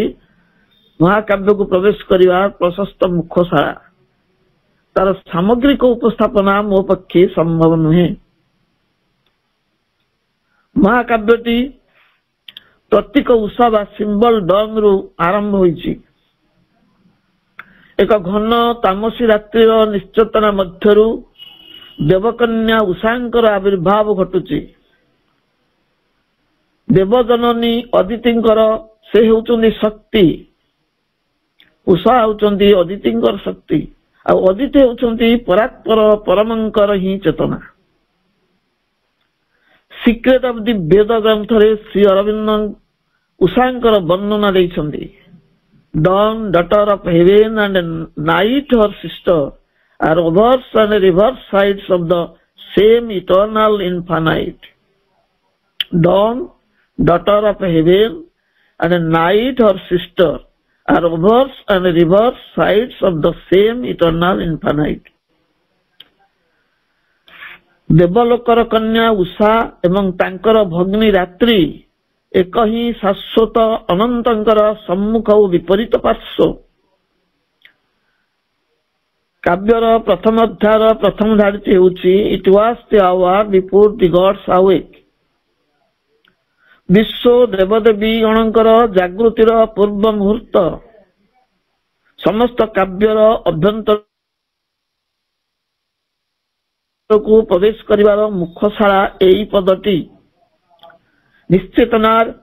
ମହାକାବ୍ୟକୁ ପ୍ରବେଶ କରିବା ପ୍ରଶସ୍ତ ମୁଖଶାଳା ତାର ସାମଗ୍ରିକ ଉପସ୍ଥାପନା ମୋ ପକ୍ଷେ ସମ୍ଭବ ନୁହେଁ ମହାକାବ୍ୟଟି ପ୍ରତୀକ ଉଷା ବା ସିମ୍ବଲ ଡମ୍ରୁ ଆରମ୍ଭ ହୋଇଛି ଏକ ଘନ ତାମସୀ ରାତ୍ରିର ନିଶ୍ଚେତନା ମଧ୍ୟରୁ ଦେବକନ୍ୟା ଉଷାଙ୍କର ଆବିର୍ଭାବ ଘଟୁଛି ଦେବଜନନୀ ଅଦିତିଙ୍କର ସେ ହେଉଛନ୍ତି ଶକ୍ତି ଉଷା ହେଉଛନ୍ତି ଅଦିତିଙ୍କର ଶକ୍ତି ଆଉ ଅଦିତି ହେଉଛନ୍ତି ପରାତ୍ପର ପରମଙ୍କର ହିଁ ଚେତନା सिक्रेट अफ दि बेद ग्रंथ से श्री अरविंद उषा वर्णना देखते dawn daughter of heaven and night her sister are overs and rivers said of the same eternal infinite dawn daughter of heaven and night her sister are overs and rivers said of the same eternal infinite ଦେବଲୋକର କନ୍ୟା ଉଷା ଏବଂ ତାଙ୍କର ଭଗ୍ନୀ ରାତ୍ରି ଏକ ହିଁ ଶାଶ୍ୱତ ଅନନ୍ତଙ୍କର ସମ୍ମୁଖ ଓ ବିପରୀତ ପାର୍ଶ୍ୱ କାବ୍ୟର ପ୍ରଥମ ଅଧ୍ୟାୟର ପ୍ରଥମ ଧାଡ଼ିଟି ହେଉଛି it was the hour before the gods awake ବିଶ୍ୱ ଦେବଦେବୀ ଗଣଙ୍କର ଜାଗୃତିର ପୂର୍ବ ମୁହୂର୍ତ୍ତ ସମସ୍ତ କାବ୍ୟର ଅଭ୍ୟନ୍ତର ଭାରତକୁ ପ୍ରବେଶ କରିବାର ମୁଖଶାଳା ଏହି ପଦଟି ନିଶ୍ଚେତନାର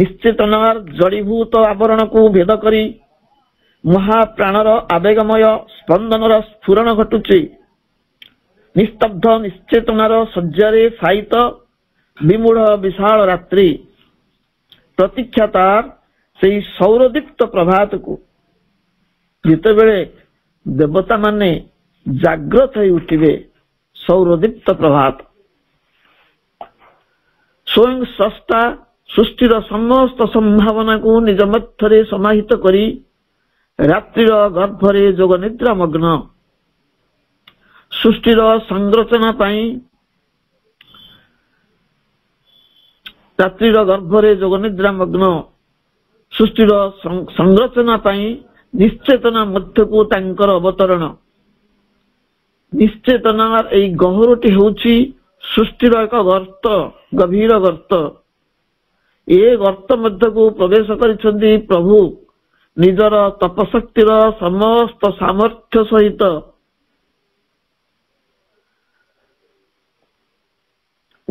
ନିଶ୍ଚେତନାର ଜଡ଼ିଭୂତ ଆବରଣକୁ ଭେଦ କରି ମହାପ୍ରାଣର ଆବେଗମୟ ସ୍ପନ୍ଦନର ସ୍ଫୁରଣ ଘଟୁଛି ନିସ୍ତବ୍ଧ ନିଶ୍ଚେତନାର ଶଯ୍ୟାରେ ସାଇତ ବିମୁଢ ବିଶାଳ ରାତ୍ରି ପ୍ରତୀକ୍ଷା ତାର ସେଇ ସୌରଦୀପ୍ତ ପ୍ରଭାତକୁ ଯେତେବେଳେ ଦେବତାମାନେ ଜାଗ୍ରତ ହେଇ ଉଠିବେ ସୌରଦୀପ୍ତ ପ୍ରଭାତ ସ୍ୱୟଂ ସ୍ରଷ୍ଟା ସୃଷ୍ଟିର ସମସ୍ତ ସମ୍ଭାବନାକୁ ନିଜ ମଧ୍ୟରେ ସମାହିତ କରି ରାତ୍ରିର ଗର୍ଭରେ ଯୋଗ ନିଦ୍ରାମଗ୍ନ ସୃଷ୍ଟିର ସଂରଚନା ପାଇଁ ରାତ୍ରିର ଗର୍ଭରେ ଯୋଗ ନିଦ୍ରାମଗ୍ନ ସୃଷ୍ଟିର ସଂରଚନା ପାଇଁ ନିଶ୍ଚେତନା ମଧ୍ୟକୁ ତାଙ୍କର ଅବତରଣ ନିଶ୍ଚେତନାର ଏଇ ଗହରଟି ହେଉଛି ସୃଷ୍ଟିର ଏକ ଗର୍ତ୍ତ ଗଭୀର ଗର୍ତ୍ତ ଏ ଗର୍ତ୍ତ ମଧ୍ୟକୁ ପ୍ରବେଶ କରିଛନ୍ତି ପ୍ରଭୁ ନିଜର ତପଶକ୍ତିର ସମସ୍ତ ସାମର୍ଥ୍ୟ ସହିତ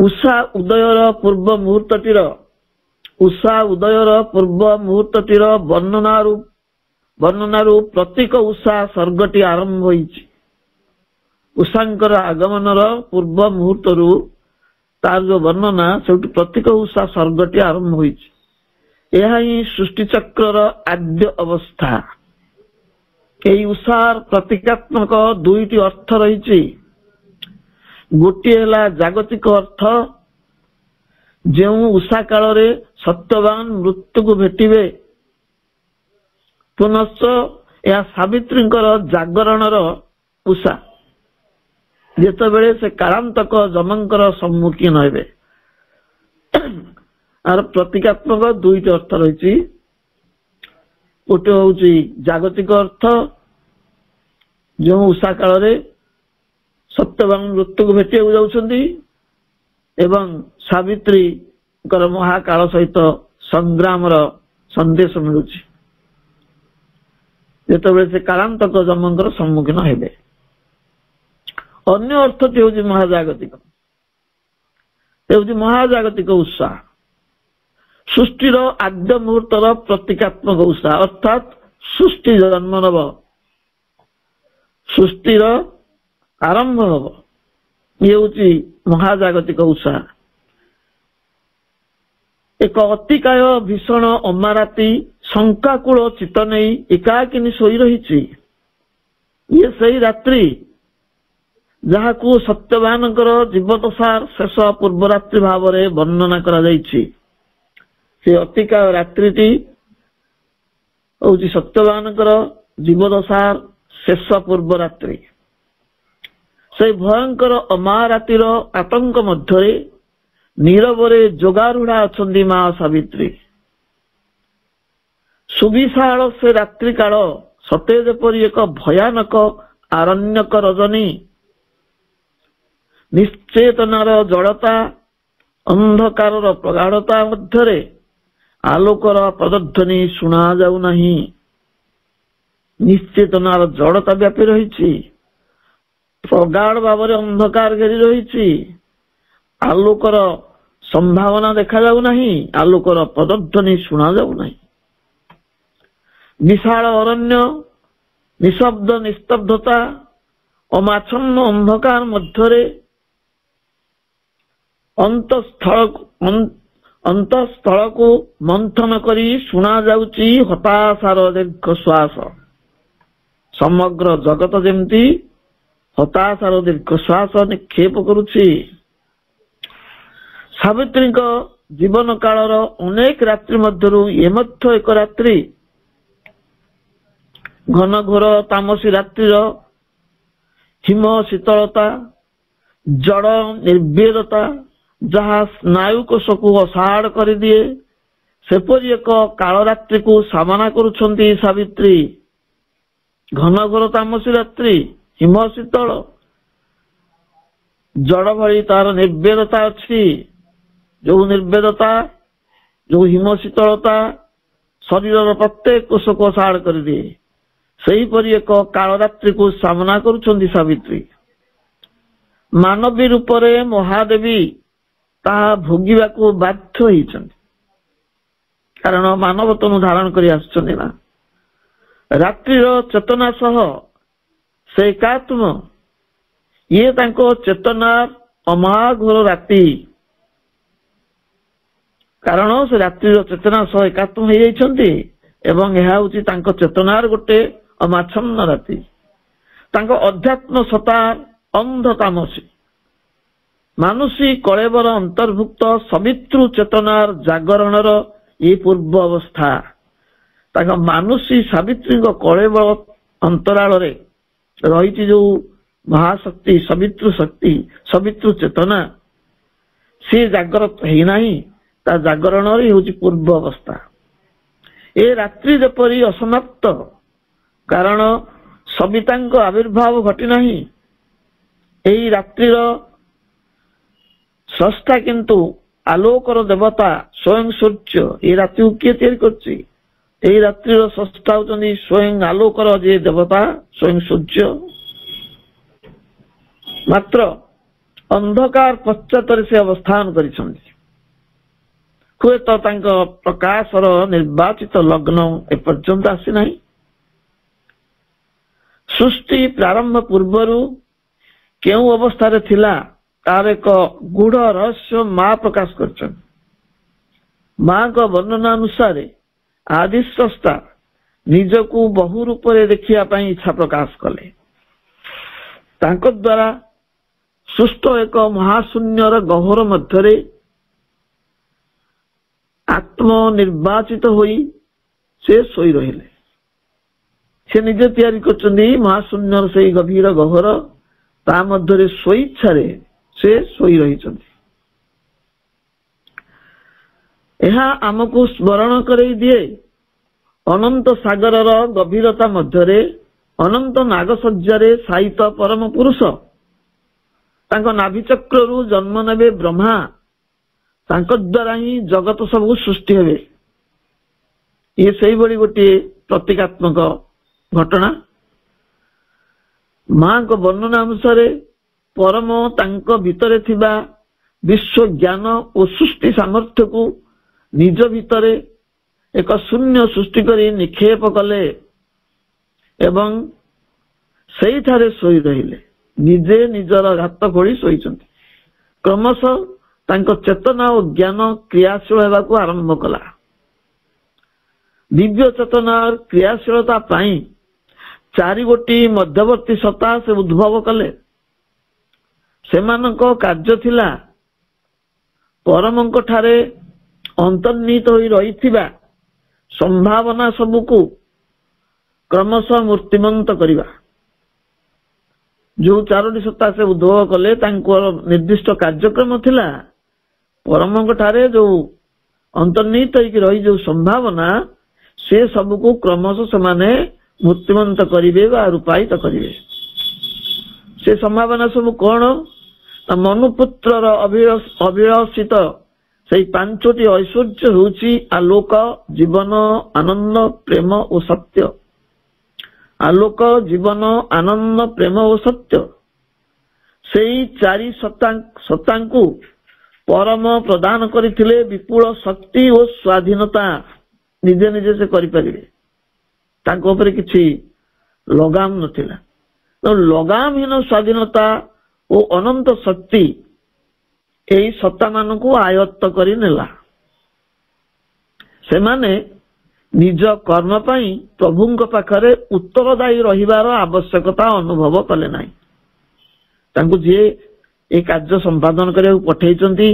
ଉଷା ଉଦୟର ପୂର୍ବ ମୁହୂର୍ତ୍ତଟିର ଉଷା ଉଦୟର ପୂର୍ବ ମୁହୂର୍ତ୍ତଟିର ବର୍ଣ୍ଣନାରୁ ବର୍ଣ୍ଣନାରୁ ପ୍ରତୀକ ଉଷା ସ୍ୱର୍ଗଟି ଆରମ୍ଭ ହୋଇଛି ଉଷାଙ୍କର ଆଗମନର ପୂର୍ବ ମୁହୂର୍ତ୍ତରୁ ତାର ଯୋଉ ବର୍ଣ୍ଣନା ସେଠୁ ପ୍ରତୀକ ଉଷା ସ୍ୱର୍ଗଟି ଆରମ୍ଭ ହୋଇଛି ଏହା ହିଁ ସୃଷ୍ଟି ସୃଷ୍ଟିଚକ୍ରର ଆଦ୍ୟ ଅବସ୍ଥା ଏହି ଉଷାର ପ୍ରତୀକାତ୍ମକ ଦୁଇଟି ଅର୍ଥ ରହିଛି ଗୋଟିଏ ହେଲା ଜାଗତିକ ଅର୍ଥ ଯେଉଁ ଉଷା କାଳରେ ସତ୍ୟବାନ ମୃତ୍ୟୁକୁ ଭେଟିବେ ପୁନଶ୍ଚ ଏହା ସାବିତ୍ରୀଙ୍କର ଜାଗରଣର ଉଷା ଯେତେବେଳେ ସେ କାଳାନ୍ତକ ଜମଙ୍କର ସମ୍ମୁଖୀନ ହେବେ ଆର ପ୍ରତୀକାତ୍ମକ ଦୁଇଟି ଅର୍ଥ ରହିଛି ଗୋଟେ ହଉଛି ଜାଗତିକ ଅର୍ଥ ଯେଉଁ ଉଷା କାଳରେ ସତ୍ୟବାନ ମୃତ୍ୟୁକୁ ଭେଟିବାକୁ ଯାଉଛନ୍ତି ଏବଂ ସାବିତ୍ରୀଙ୍କର ମହାକାଳ ସହିତ ସଂଗ୍ରାମର ସନ୍ଦେଶ ମିଳୁଛି ଯେତେବେଳେ ସେ କାଳାନ୍ତକ ଜମଙ୍କର ସମ୍ମୁଖୀନ ହେବେ ଅନ୍ୟ ଅର୍ଥଟି ହେଉଛି ମହାଜାଗତିକ ହେଉଛି ମହାଜାଗତିକ ଉତ୍ସାହ ସୃଷ୍ଟିର ଆଦ୍ୟ ମୁହୂର୍ତ୍ତର ପ୍ରତୀକାତ୍ମକ ଉତ୍ସାହ ଅର୍ଥାତ୍ ସୃଷ୍ଟି ଜନ୍ମ ନବ ସୃଷ୍ଟିର ଆରମ୍ଭ ହବ ଇଏ ହେଉଛି ମହାଜାଗତିକ ଉତ୍ସାହ ଏକ ଅତିକାୟ ଭୀଷଣ ଅମାରାତି ଶଙ୍କାକୁଳ ଚିତ ନେଇ ଏକାକିନି ଶୋଇ ରହିଛି ଇଏ ସେଇ ରାତ୍ରି ଯାହାକୁ ସତ୍ୟବାନଙ୍କର ଜୀବଦଶାର ଶେଷ ପୂର୍ବରାତ୍ରି ଭାବରେ ବର୍ଣ୍ଣନା କରାଯାଇଛି ସେ ଅତିକା ରାତ୍ରିଟି ହଉଛି ସତ୍ୟବାନଙ୍କର ଜୀବଦଶାର ଶେଷ ପୂର୍ବରାତ୍ରି ସେ ଭୟଙ୍କର ଅମାରାତିର ଆତଙ୍କ ମଧ୍ୟରେ ନୀରବରେ ଯୋଗାରୁଢା ଅଛନ୍ତି ମା ସାବିତ୍ରୀ ସୁବିଶାଳ ସେ ରାତ୍ରି କାଳ ସତେ ଯେପରି ଏକ ଭୟାନକ ଆରଣ୍ୟକ ରଜନୀ ନିଶ୍ଚେତନାର ଜଡ଼ତା ଅନ୍ଧକାରର ପ୍ରଗାଢ଼ତା ମଧ୍ୟରେ ଆଲୋକର ପ୍ରଦର୍ଶନି ଶୁଣାଯାଉନାହିଁ ନିଶ୍ଚେତନାର ଜଡ଼ତା ବ୍ୟାପି ରହିଛି ପ୍ରଗାଢ଼ ଭାବରେ ଅନ୍ଧକାର ଘେରି ରହିଛି ଆଲୋକର ସମ୍ଭାବନା ଦେଖାଯାଉ ନାହିଁ ଆଲୋକର ପ୍ରଦର୍ଶନୀ ଶୁଣାଯାଉ ନାହିଁ ବିଶାଳ ଅରଣ୍ୟ ନିଶବ୍ଦ ନିସ୍ତବ୍ଧତା ଅମାଛନ୍ନ ଅନ୍ଧକାର ମଧ୍ୟରେ ଅନ୍ତଃସ୍ଥଳକୁ ମନ୍ଥନ କରି ଶୁଣାଯାଉଛି ହତାଶାର ଦୀର୍ଘ ଶ୍ୱାସ ସମଗ୍ର ଜଗତ ଯେମିତି ହତାଶାର ଦୀର୍ଘ ଶ୍ୱାସ ନିକ୍ଷେପ କରୁଛି ସାବିତ୍ରୀଙ୍କ ଜୀବନ କାଳର ଅନେକ ରାତ୍ରି ମଧ୍ୟରୁ ଏ ମଧ୍ୟ ଏକ ରାତ୍ରି ଘନ ଘନଘୋର ତାମସୀ ରାତ୍ରିର ହିମ ଶୀତଳତା ଜଳ ନିର୍ବିଦତା ଯାହା ସ୍ନାୟୁ କୋଷକୁ ଅସାଢ କରିଦିଏ ସେପରି ଏକ କାଳରାତ୍ରିକୁ ସାମନା କରୁଛନ୍ତି ସାବିତ୍ରୀ ଘନ ଘର ତାମସୀ ରାତ୍ରି ହିମ ଶୀତଳ ଜଡ଼ ଭଳି ତାର ନିର୍ବେଦତା ଅଛି ଯୋଉ ନିର୍ବେଦତା ଯୋଉ ହିମ ଶୀତଳତା ଶରୀରର ପ୍ରତ୍ୟେକ କୋଷକୁ ଅସାଢ କରିଦିଏ ସେହିପରି ଏକ କାଳରାତ୍ରିକୁ ସାମନା କରୁଛନ୍ତି ସାବିତ୍ରୀ ମାନବୀ ରୂପରେ ମହାଦେବୀ ତାହା ଭୋଗିବାକୁ ବାଧ୍ୟ ହେଇଛନ୍ତି କାରଣ ମାନବତନୁ ଧାରଣ କରି ଆସୁଛନ୍ତି ନା ରାତ୍ରିର ଚେତନା ସହ ସେ ଏକାତ୍ମ ଇଏ ତାଙ୍କ ଚେତନା ଅମାଘୋର ରାତି କାରଣ ସେ ରାତ୍ରିର ଚେତନା ସହ ଏକାତ୍ମ ହେଇଯାଇଛନ୍ତି ଏବଂ ଏହା ହେଉଛି ତାଙ୍କ ଚେତନାର ଗୋଟେ ଅମାଚ୍ଛନ୍ନ ରାତି ତାଙ୍କ ଅଧ୍ୟାତ୍ମ ସତା ଅନ୍ଧ ତାମସୀ ମାନୁଷୀ କଳେବର ଅନ୍ତର୍ଭୁକ୍ତ ସବିତୃ ଚେତନାର ଜାଗରଣର ଏ ପୂର୍ବ ଅବସ୍ଥା ତାଙ୍କ ମାନୁଷୀ ସାବିତ୍ରୀଙ୍କ କଳେବ ଅନ୍ତରାଳରେ ରହିଛି ଯୋଉ ମହାଶକ୍ତି ସବିତୃ ଶକ୍ତି ସବିତୃ ଚେତନା ସେ ଜାଗ୍ରତ ହେଇନାହିଁ ତା ଜାଗରଣରେ ହେଉଛି ପୂର୍ବ ଅବସ୍ଥା ଏ ରାତ୍ରି ଯେପରି ଅସମାପ୍ତ କାରଣ ସବିତାଙ୍କ ଆବିର୍ଭାବ ଘଟିନାହିଁ ଏଇ ରାତ୍ରିର ସ୍ରଷ୍ଟା କିନ୍ତୁ ଆଲୋକର ଦେବତା ସ୍ୱୟଂ ସୂର୍ଯ୍ୟ ଏଇ ରାତିକୁ କିଏ ତିଆରି କରିଛି ଏଇ ରାତ୍ରିର ସ୍ରଷ୍ଟା ହଉଛନ୍ତି ସ୍ୱୟଂ ଆଲୋକର ଯିଏ ଦେବତା ସ୍ୱୟଂ ସୂର୍ଯ୍ୟ ମାତ୍ର ଅନ୍ଧକାର ପଶ୍ଚାତରେ ସେ ଅବସ୍ଥାନ କରିଛନ୍ତି ହୁଏତ ତାଙ୍କ ପ୍ରକାଶର ନିର୍ବାଚିତ ଲଗ୍ନ ଏପର୍ଯ୍ୟନ୍ତ ଆସିନାହିଁ ସୃଷ୍ଟି ପ୍ରାରମ୍ଭ ପୂର୍ବରୁ କେଉଁ ଅବସ୍ଥାରେ ଥିଲା ତାର ଏକ ଗୁଢ ରହସ୍ୟ ମା ପ୍ରକାଶ କରିଛନ୍ତି ମାଙ୍କ ବର୍ଣ୍ଣନା ଅନୁସାରେ ଆଦି ସଂସ୍ଥା ନିଜକୁ ବହୁ ରୂପରେ ଦେଖିବା ପାଇଁ ଇଚ୍ଛା ପ୍ରକାଶ କଲେ ତାଙ୍କ ଦ୍ଵାରା ସୁସ୍ଥ ଏକ ମହାଶୂନ୍ୟର ଗହର ମଧ୍ୟରେ ଆତ୍ମନିର୍ବାଚିତ ହୋଇ ସେ ଶୋଇ ରହିଲେ ସେ ନିଜେ ତିଆରି କରୁଛନ୍ତି ମହାଶୂନ୍ୟର ସେଇ ଗଭୀର ଗହର ତା ମଧ୍ୟରେ ସ୍ୱଇଚ୍ଛାରେ ସେ ଶୋଇ ରହିଛନ୍ତି ଏହା ଆମକୁ ସ୍ମରଣ କରେଇ ଦିଏ ଅନନ୍ତ ସାଗରର ଗଭୀରତା ମଧ୍ୟରେ ଅନନ୍ତ ନାଗସଜ୍ଜାରେ ସାଇତ ପରମ ପୁରୁଷ ତାଙ୍କ ନାଭିଚକ୍ରରୁ ଜନ୍ମ ନେବେ ବ୍ରହ୍ମା ତାଙ୍କ ଦ୍ୱାରା ହିଁ ଜଗତ ସବୁ ସୃଷ୍ଟି ହେବେ ଇଏ ସେଇଭଳି ଗୋଟିଏ ପ୍ରତୀକାତ୍ମକ ଘଟଣା ମାଙ୍କ ବର୍ଣ୍ଣନା ଅନୁସାରେ ପରମ ତାଙ୍କ ଭିତରେ ଥିବା ବିଶ୍ୱ ଜ୍ଞାନ ଓ ସୃଷ୍ଟି ସାମର୍ଥ୍ୟକୁ ନିଜ ଭିତରେ ଏକ ଶୂନ୍ୟ ସୃଷ୍ଟି କରି ନିକ୍ଷେପ କଲେ ଏବଂ ସେଇଠାରେ ଶୋଇ ରହିଲେ ନିଜେ ନିଜର ଘାତ ଖୋଳି ଶୋଇଛନ୍ତି କ୍ରମଶଃ ତାଙ୍କ ଚେତନା ଓ ଜ୍ଞାନ କ୍ରିୟାଶୀଳ ହେବାକୁ ଆରମ୍ଭ କଲା ଦିବ୍ୟ ଚେତନା କ୍ରିୟାଶୀଳତା ପାଇଁ ଚାରି ଗୋଟି ମଧ୍ୟବର୍ତ୍ତୀ ସତ୍ତା ସେ ଉଦ୍ଭବ କଲେ ସେମାନଙ୍କ କାର୍ଯ୍ୟ ଥିଲା ପରମଙ୍କ ଠାରେ ଅନ୍ତର୍ନିହିତ ହୋଇ ରହିଥିବା ସମ୍ଭାବନା ସବୁକୁ କ୍ରମଶଃ ମୂର୍ତ୍ତିମନ୍ତ କରିବା ଯେଉଁ ଚାରୋଟି ସତ୍ତା ସେ ଉଦ୍ଭବ କଲେ ତାଙ୍କର ନିର୍ଦ୍ଦିଷ୍ଟ କାର୍ଯ୍ୟକ୍ରମ ଥିଲା ପରମଙ୍କ ଠାରେ ଯୋଉ ଅନ୍ତର୍ନିହିତ ହେଇକି ରହି ଯୋଉ ସମ୍ଭାବନା ସେ ସବୁକୁ କ୍ରମଶଃ ସେମାନେ ମୃତ୍ୟୁମନ୍ତ କରିବେ ବା ରୂପାୟିତ କରିବେ ସେ ସମ୍ଭାବନା ସବୁ କଣ ମନୁପୁତ୍ର ଅଭିଳସିତ ସେଇ ପାଞ୍ଚଟି ଐଶ୍ୱର୍ଯ୍ୟ ହେଉଛି ଆଲୋକ ଜୀବନ ଆନନ୍ଦ ପ୍ରେମ ଓ ସତ୍ୟ ଆଲୋକ ଜୀବନ ଆନନ୍ଦ ପ୍ରେମ ଓ ସତ୍ୟ ସେଇ ଚାରି ସତ୍ତାଙ୍କୁ ପରମ ପ୍ରଦାନ କରିଥିଲେ ବିପୁଳ ଶକ୍ତି ଓ ସ୍ଵାଧୀନତା ନିଜେ ନିଜେ ସେ କରିପାରିବେ ତାଙ୍କ ଉପରେ କିଛି ଲଗାମ ନଥିଲା ତେଣୁ ଲଗାମହୀନ ସ୍ଵାଧୀନତା ଓ ଅନନ୍ତ ଶକ୍ତି ଏହି ସତ୍ତାମାନଙ୍କୁ ଆୟତ୍ତ କରି ନେଲା ସେମାନେ ନିଜ କର୍ମ ପାଇଁ ପ୍ରଭୁଙ୍କ ପାଖରେ ଉତ୍ତରଦାୟୀ ରହିବାର ଆବଶ୍ୟକତା ଅନୁଭବ କଲେ ନାହିଁ ତାଙ୍କୁ ଯିଏ ଏ କାର୍ଯ୍ୟ ସମ୍ପାଦନ କରିବାକୁ ପଠେଇଛନ୍ତି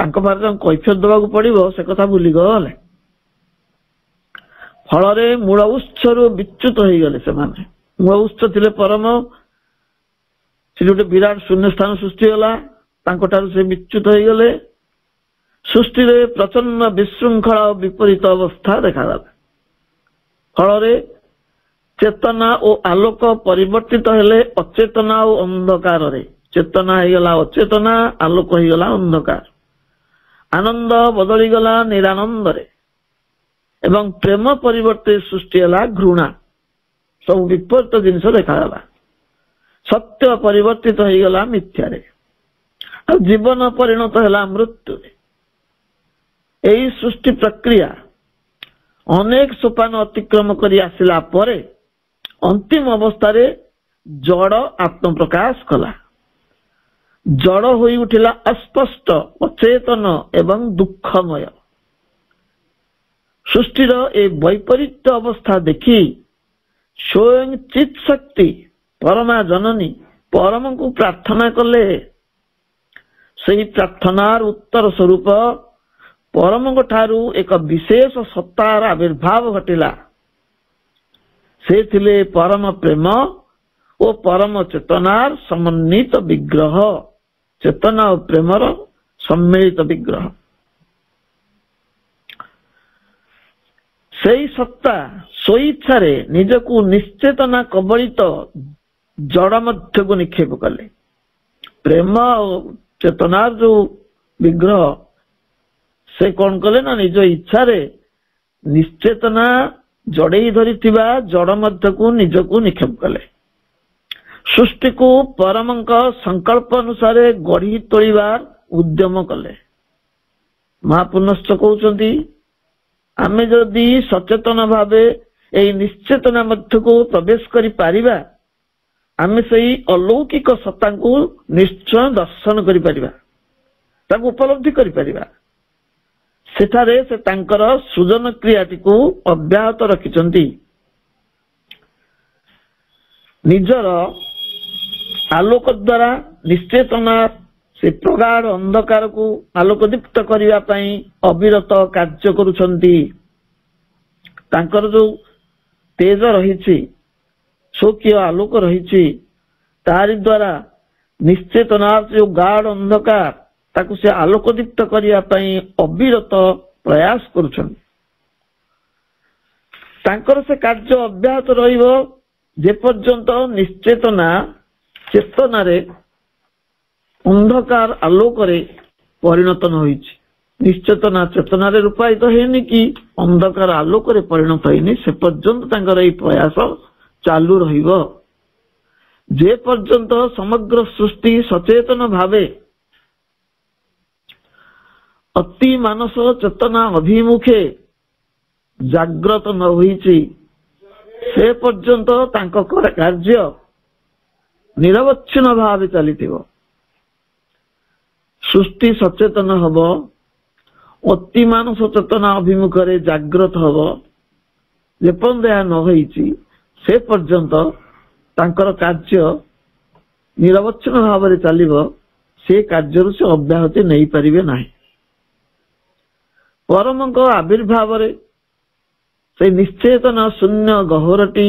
ତାଙ୍କ ପାଖରେ ତାଙ୍କୁ କୈଫିୟତ ଦେବାକୁ ପଡିବ ସେ କଥା ଭୁଲିଗଲେ ଫଳରେ ମୂଳ ଉତ୍ସରୁ ବିଚ୍ୟୁତ ହେଇଗଲେ ସେମାନେ ମୂଳ ଉତ୍ସ ଥିଲେ ପରମ ସେ ଗୋଟେ ବିରାଟ ଶୂନ୍ୟ ସ୍ଥାନ ସୃଷ୍ଟି ହେଲା ତାଙ୍କ ଠାରୁ ସେ ବିଚ୍ୟୁତ ହେଇଗଲେ ସୃଷ୍ଟିରେ ପ୍ରଚଣ୍ଡ ବିଶୃଙ୍ଖଳା ଓ ବିପରୀତ ଅବସ୍ଥା ଦେଖାଗଲା ଫଳରେ ଚେତନା ଓ ଆଲୋକ ପରିବର୍ତ୍ତିତ ହେଲେ ଅଚେତନା ଓ ଅନ୍ଧକାରରେ ଚେତନା ହେଇଗଲା ଅଚେତନା ଆଲୋକ ହେଇଗଲା ଅନ୍ଧକାର ଆନନ୍ଦ ବଦଳିଗଲା ନିରାନନ୍ଦରେ ଏବଂ ପ୍ରେମ ପରିବର୍ତ୍ତେ ସୃଷ୍ଟି ହେଲା ଘୃଣା ସବୁ ବିପରୀତ ଜିନିଷ ଦେଖାଗଲା ସତ୍ୟ ପରିବର୍ତ୍ତିତ ହେଇଗଲା ମିଥ୍ୟାରେ ଆଉ ଜୀବନ ପରିଣତ ହେଲା ମୃତ୍ୟୁରେ ଏହି ସୃଷ୍ଟି ପ୍ରକ୍ରିୟା ଅନେକ ସୋପାନ ଅତିକ୍ରମ କରି ଆସିଲା ପରେ ଅନ୍ତିମ ଅବସ୍ଥାରେ ଜଡ଼ ଆତ୍ମପ୍ରକାଶ କଲା ଜଡ଼ ହୋଇ ଉଠିଲା ଅସ୍ପଷ୍ଟ ଅଚେତନ ଏବଂ ଦୁଃଖମୟ ସୃଷ୍ଟିର ଏ ବୈପରୀତ୍ୟ ଅବସ୍ଥା ଦେଖି ସ୍ୱୟଂ ଚିତ୍ ଶକ୍ତି ପରମା ଜନନୀ ପରମଙ୍କୁ ପ୍ରାର୍ଥନା କଲେ ସେହି ପ୍ରାର୍ଥନାର ଉତ୍ତର ସ୍ୱରୂପ ପରମଙ୍କ ଠାରୁ ଏକ ବିଶେଷ ସତ୍ତାର ଆବିର୍ଭାବ ଘଟିଲା ସେ ଥିଲେ ପରମ ପ୍ରେମ ଓ ପରମ ଚେତନାର ସମନ୍ୱିତ ବିଗ୍ରହ ଚେତନା ଓ ପ୍ରେମର ସମ୍ମିଳିତ ବିଗ୍ରହ ସେଇ ସତ୍ତା ସ୍ୱଇଚ୍ଛାରେ ନିଜକୁ ନିଶ୍ଚେତନା କବଳିତ ଜଡ଼ ମଧ୍ୟକୁ ନିକ୍ଷେପ କଲେ ପ୍ରେମ ଆଉ ଚେତନାର ଯୋଉ ବିଗ୍ରହ ସେ କଣ କଲେ ନା ନିଜ ଇଚ୍ଛାରେ ନିଶ୍ଚେତନା ଜଡ଼େଇ ଧରିଥିବା ଜଡ଼ ମଧ୍ୟକୁ ନିଜକୁ ନିକ୍ଷେପ କଲେ ସୃଷ୍ଟିକୁ ପରମଙ୍କ ସଂକଳ୍ପ ଅନୁସାରେ ଗଢି ତୋଳିବାର ଉଦ୍ୟମ କଲେ ମହାପୁନଶ୍ଚ କହୁଛନ୍ତି ଆମେ ଯଦି ସଚେତନ ଭାବେ ଏଇ ନିଶ୍ଚେତନା ମଧ୍ୟକୁ ପ୍ରବେଶ କରିପାରିବା ଆମେ ସେଇ ଅଲୌକିକ ସତ୍ତାଙ୍କୁ ନିଶ୍ଚୟ ଦର୍ଶନ କରିପାରିବା ତାଙ୍କୁ ଉପଲବ୍ଧି କରିପାରିବା ସେଠାରେ ସେ ତାଙ୍କର ସୃଜନ କ୍ରିୟାଟିକୁ ଅବ୍ୟାହତ ରଖିଛନ୍ତି ନିଜର ଆଲୋକ ଦ୍ଵାରା ନିଶ୍ଚେତନା ସେ ପ୍ରଗାଢ ଅନ୍ଧକାରକୁ ଆଲୋକଦୀପ୍ତ କରିବା ପାଇଁ ଅବିରତ କାର୍ଯ୍ୟ କରୁଛନ୍ତି ତାଙ୍କର ଯୋଉ ତେଜ ରହିଛି ସ୍ୱକୀୟ ଆଲୋକ ରହିଛି ତାହାରି ଦ୍ୱାରା ନିଶ୍ଚେତନାର ଯେଉଁ ଗାଢ଼ ଅନ୍ଧକାର ତାକୁ ସେ ଆଲୋକଦୀପ୍ତ କରିବା ପାଇଁ ଅବିରତ ପ୍ରୟାସ କରୁଛନ୍ତି ତାଙ୍କର ସେ କାର୍ଯ୍ୟ ଅବ୍ୟାହତ ରହିବ ଯେପର୍ଯ୍ୟନ୍ତ ନିଶ୍ଚେତନା ଚେତନାରେ ଅନ୍ଧକାର ଆଲୋକରେ ପରିଣତ ନ ହୋଇଛି ନିଶ୍ଚେତନା ଚେତନାରେ ରୂପାୟିତ ହେଇନି କି ଅନ୍ଧକାର ଆଲୋକରେ ପରିଣତ ହେଇନି ସେ ପର୍ଯ୍ୟନ୍ତ ତାଙ୍କର ଏଇ ପ୍ରୟାସ ଚାଲୁ ରହିବ ଯେ ପର୍ଯ୍ୟନ୍ତ ସମଗ୍ର ସୃଷ୍ଟି ସଚେତନ ଭାବେ ଅତି ମାନସ ଚେତନା ଅଭିମୁଖେ ଜାଗ୍ରତ ନ ହୋଇଛି ସେ ପର୍ଯ୍ୟନ୍ତ ତାଙ୍କ କାର୍ଯ୍ୟ ନିରବଚ୍ଛିନ୍ନ ଭାବେ ଚାଲିଥିବ ସୃଷ୍ଟି ସଚେତନ ହବ ଅତିମାନସ ଚେତନା ଅଭିମୁଖରେ ଜାଗ୍ରତ ହବ ଯେପର୍ଯ୍ୟନ୍ତ ଏହା ନ ହୋଇଛି ସେ ପର୍ଯ୍ୟନ୍ତ ତାଙ୍କର କାର୍ଯ୍ୟ ନିରବଚ୍ଛିନ୍ନ ଭାବରେ ଚାଲିବ ସେ କାର୍ଯ୍ୟରୁ ସେ ଅବ୍ୟାହତି ନେଇପାରିବେ ନାହିଁ ପରମଙ୍କ ଆବିର୍ଭାବରେ ସେ ନିଶ୍ଚେତନ ଶୂନ୍ୟ ଗହରଟି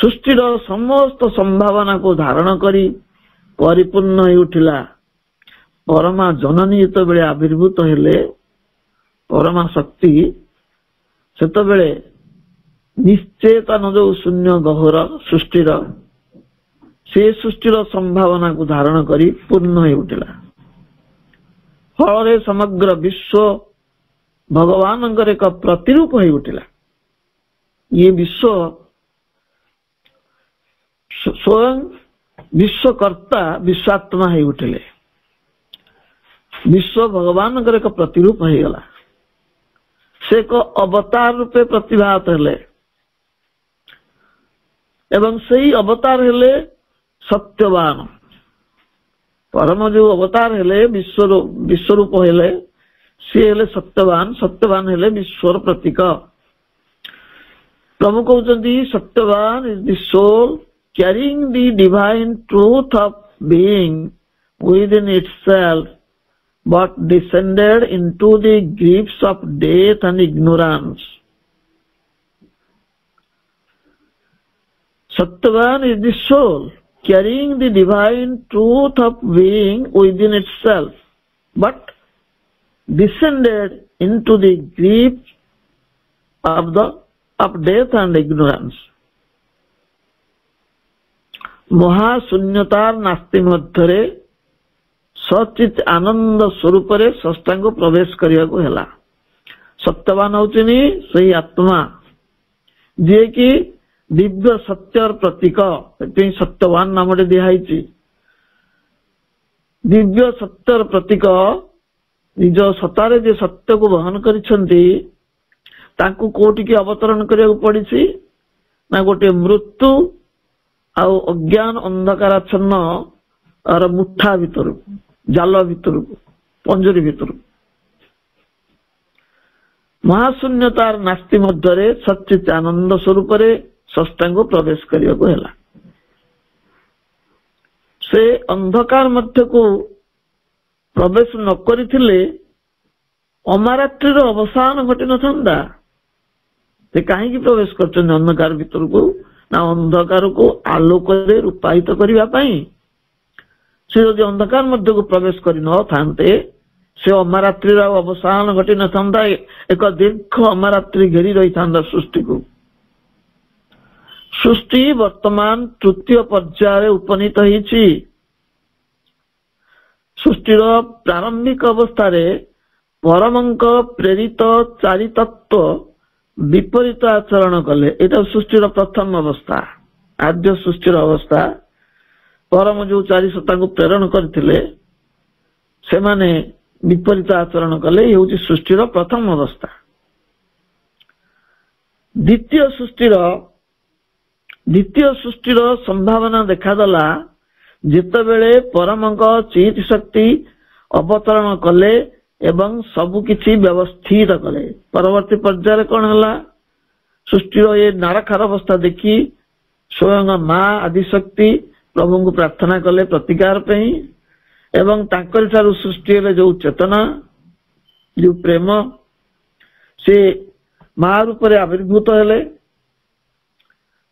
ସୃଷ୍ଟିର ସମସ୍ତ ସମ୍ଭାବନାକୁ ଧାରଣ କରି ପରିପୂର୍ଣ୍ଣ ହେଉଥିଲା ପରମା ଜନନୀ ଯେତେବେଳେ ଆବିର୍ଭୂତ ହେଲେ ପରମା ଶକ୍ତି ସେତେବେଳେ ନିଶ୍ଚେତନ ଯୋଉ ଶୂନ୍ୟ ଗହର ସୃଷ୍ଟିର ସେ ସୃଷ୍ଟିର ସମ୍ଭାବନାକୁ ଧାରଣ କରି ପୂର୍ଣ୍ଣ ହେଇ ଉଠିଲା ଫଳରେ ସମଗ୍ର ବିଶ୍ୱ ଭଗବାନଙ୍କର ଏକ ପ୍ରତିରୂପ ହେଇ ଉଠିଲା ଇଏ ବିଶ୍ୱ ସ୍ୱୟଂ ବିଶ୍ୱକର୍ତ୍ତା ବିଶ୍ୱାତ୍ମା ହେଇ ଉଠିଲେ ବିଶ୍ୱ ଭଗବାନଙ୍କର ଏକ ପ୍ରତିରୂପ ହେଇଗଲା ସେ ଏକ ଅବତାର ରୂପେ ପ୍ରତିଭାତ ହେଲେ एवं सही अवतार हेले सत्यवान परम जो अवतार हेले विश्व विश्वरूप हेले सी हेले सत्यवान सत्यवान हेले विश्वर प्रतीक प्रभु कहते Satyavan is the soul carrying the divine truth of being within itself but descended into the grips of death and ignorance Sattvan is the soul carrying the divine truth of being within itself, but descended into the grief of the of death and ignorance. মহাশূন্যতার নাস্তি ମଧ୍ୟରେ ସଚିତ ଆନନ୍ଦ ସ୍ୱରୂପରେ ଷଷ୍ଠାଙ୍କୁ ପ୍ରବେଶ କରିବାକୁ ହେଲା ସତ୍ୟବାନ ହେଉଛନ୍ତି ସେହି ଆତ୍ମା ଯିଏକି ଦିବ୍ୟ ସତ୍ୟର ପ୍ରତୀକ ସେଥିପାଇଁ ସତ୍ୟବାନ ନାମରେ ଦିଆହେଇଛି ଦିବ୍ୟ ସତ୍ୟର ପ୍ରତୀକ ନିଜ ସତାରେ ଯେ ସତ୍ୟକୁ ବହନ କରିଛନ୍ତି ତାଙ୍କୁ କୋଉଠିକି ଅବତରଣ କରିବାକୁ ପଡିଛି ନା ଗୋଟେ ମୃତ୍ୟୁ ଆଉ ଅଜ୍ଞାନ ଅନ୍ଧକାରାଚ୍ଛନ୍ନ ମୁଠା ଭିତରକୁ ଜାଲ ଭିତରକୁ ପଞ୍ଜୁରୀ ଭିତରକୁ ମହାଶୂନ୍ୟତାର ନାସ୍ତି ମଧ୍ୟରେ ସଚିତ ଆନନ୍ଦ ସ୍ୱରୂପରେ ସଂସ୍ଥାଙ୍କୁ ପ୍ରବେଶ କରିବାକୁ ହେଲା ସେ ଅନ୍ଧକାର ମଧ୍ୟକୁ ପ୍ରବେଶ ନ କରିଥିଲେ ଅମାରାତ୍ରିର ଅବସାନ ଘଟି ନଥାନ୍ତା ସେ କାହିଁକି ପ୍ରବେଶ କରିଛନ୍ତି ଅନ୍ଧକାର ଭିତରକୁ ନା ଅନ୍ଧକାରକୁ ଆଲୋକରେ ରୂପାୟିତ କରିବା ପାଇଁ ସେ ଯଦି ଅନ୍ଧକାର ମଧ୍ୟକୁ ପ୍ରବେଶ କରିନଥାନ୍ତେ ସେ ଅମାରାତ୍ରିର ଅବସାନ ଘଟି ନଥାନ୍ତା ଏକ ଦୀର୍ଘ ଅମାରାତ୍ରୀ ଘେରି ରହିଥାନ୍ତା ସୃଷ୍ଟିକୁ ସୃଷ୍ଟି ବର୍ତ୍ତମାନ ତୃତୀୟ ପର୍ଯ୍ୟାୟରେ ଉପନୀତ ହେଇଛି ସୃଷ୍ଟିର ପ୍ରାରମ୍ଭିକ ଅବସ୍ଥାରେ ପରମଙ୍କ ପ୍ରେରିତ ଚାରିତତ୍ଵ ବିପରୀତ ଆଚରଣ କଲେ ଏଇଟା ସୃଷ୍ଟିର ପ୍ରଥମ ଅବସ୍ଥା ଆଦ୍ୟ ସୃଷ୍ଟିର ଅବସ୍ଥା ପରମ ଯୋଉ ଚାରି ସତାଙ୍କୁ ପ୍ରେରଣ କରିଥିଲେ ସେମାନେ ବିପରୀତ ଆଚରଣ କଲେ ଏ ହେଉଛି ସୃଷ୍ଟିର ପ୍ରଥମ ଅବସ୍ଥା ଦ୍ୱିତୀୟ ସୃଷ୍ଟିର ଦ୍ୱିତୀୟ ସୃଷ୍ଟିର ସମ୍ଭାବନା ଦେଖାଦେଲା ଯେତେବେଳେ ପରମଙ୍କ ଚିତ୍ ଶକ୍ତି ଅବତରଣ କଲେ ଏବଂ ସବୁ କିଛି ବ୍ୟବସ୍ଥିତ କଲେ ପରବର୍ତ୍ତୀ ପର୍ଯ୍ୟାୟରେ କଣ ହେଲା ସୃଷ୍ଟିର ଏ ନାରାଖାର ଅବସ୍ଥା ଦେଖି ସ୍ୱୟଂ ମା ଆଦି ଶକ୍ତି ପ୍ରଭୁଙ୍କୁ ପ୍ରାର୍ଥନା କଲେ ପ୍ରତିକାର ପାଇଁ ଏବଂ ତାଙ୍କରି ଠାରୁ ସୃଷ୍ଟି ହେଲେ ଯୋଉ ଚେତନା ଯୋଉ ପ୍ରେମ ସେ ମା ରୂପରେ ଆବିର୍ଭୂତ ହେଲେ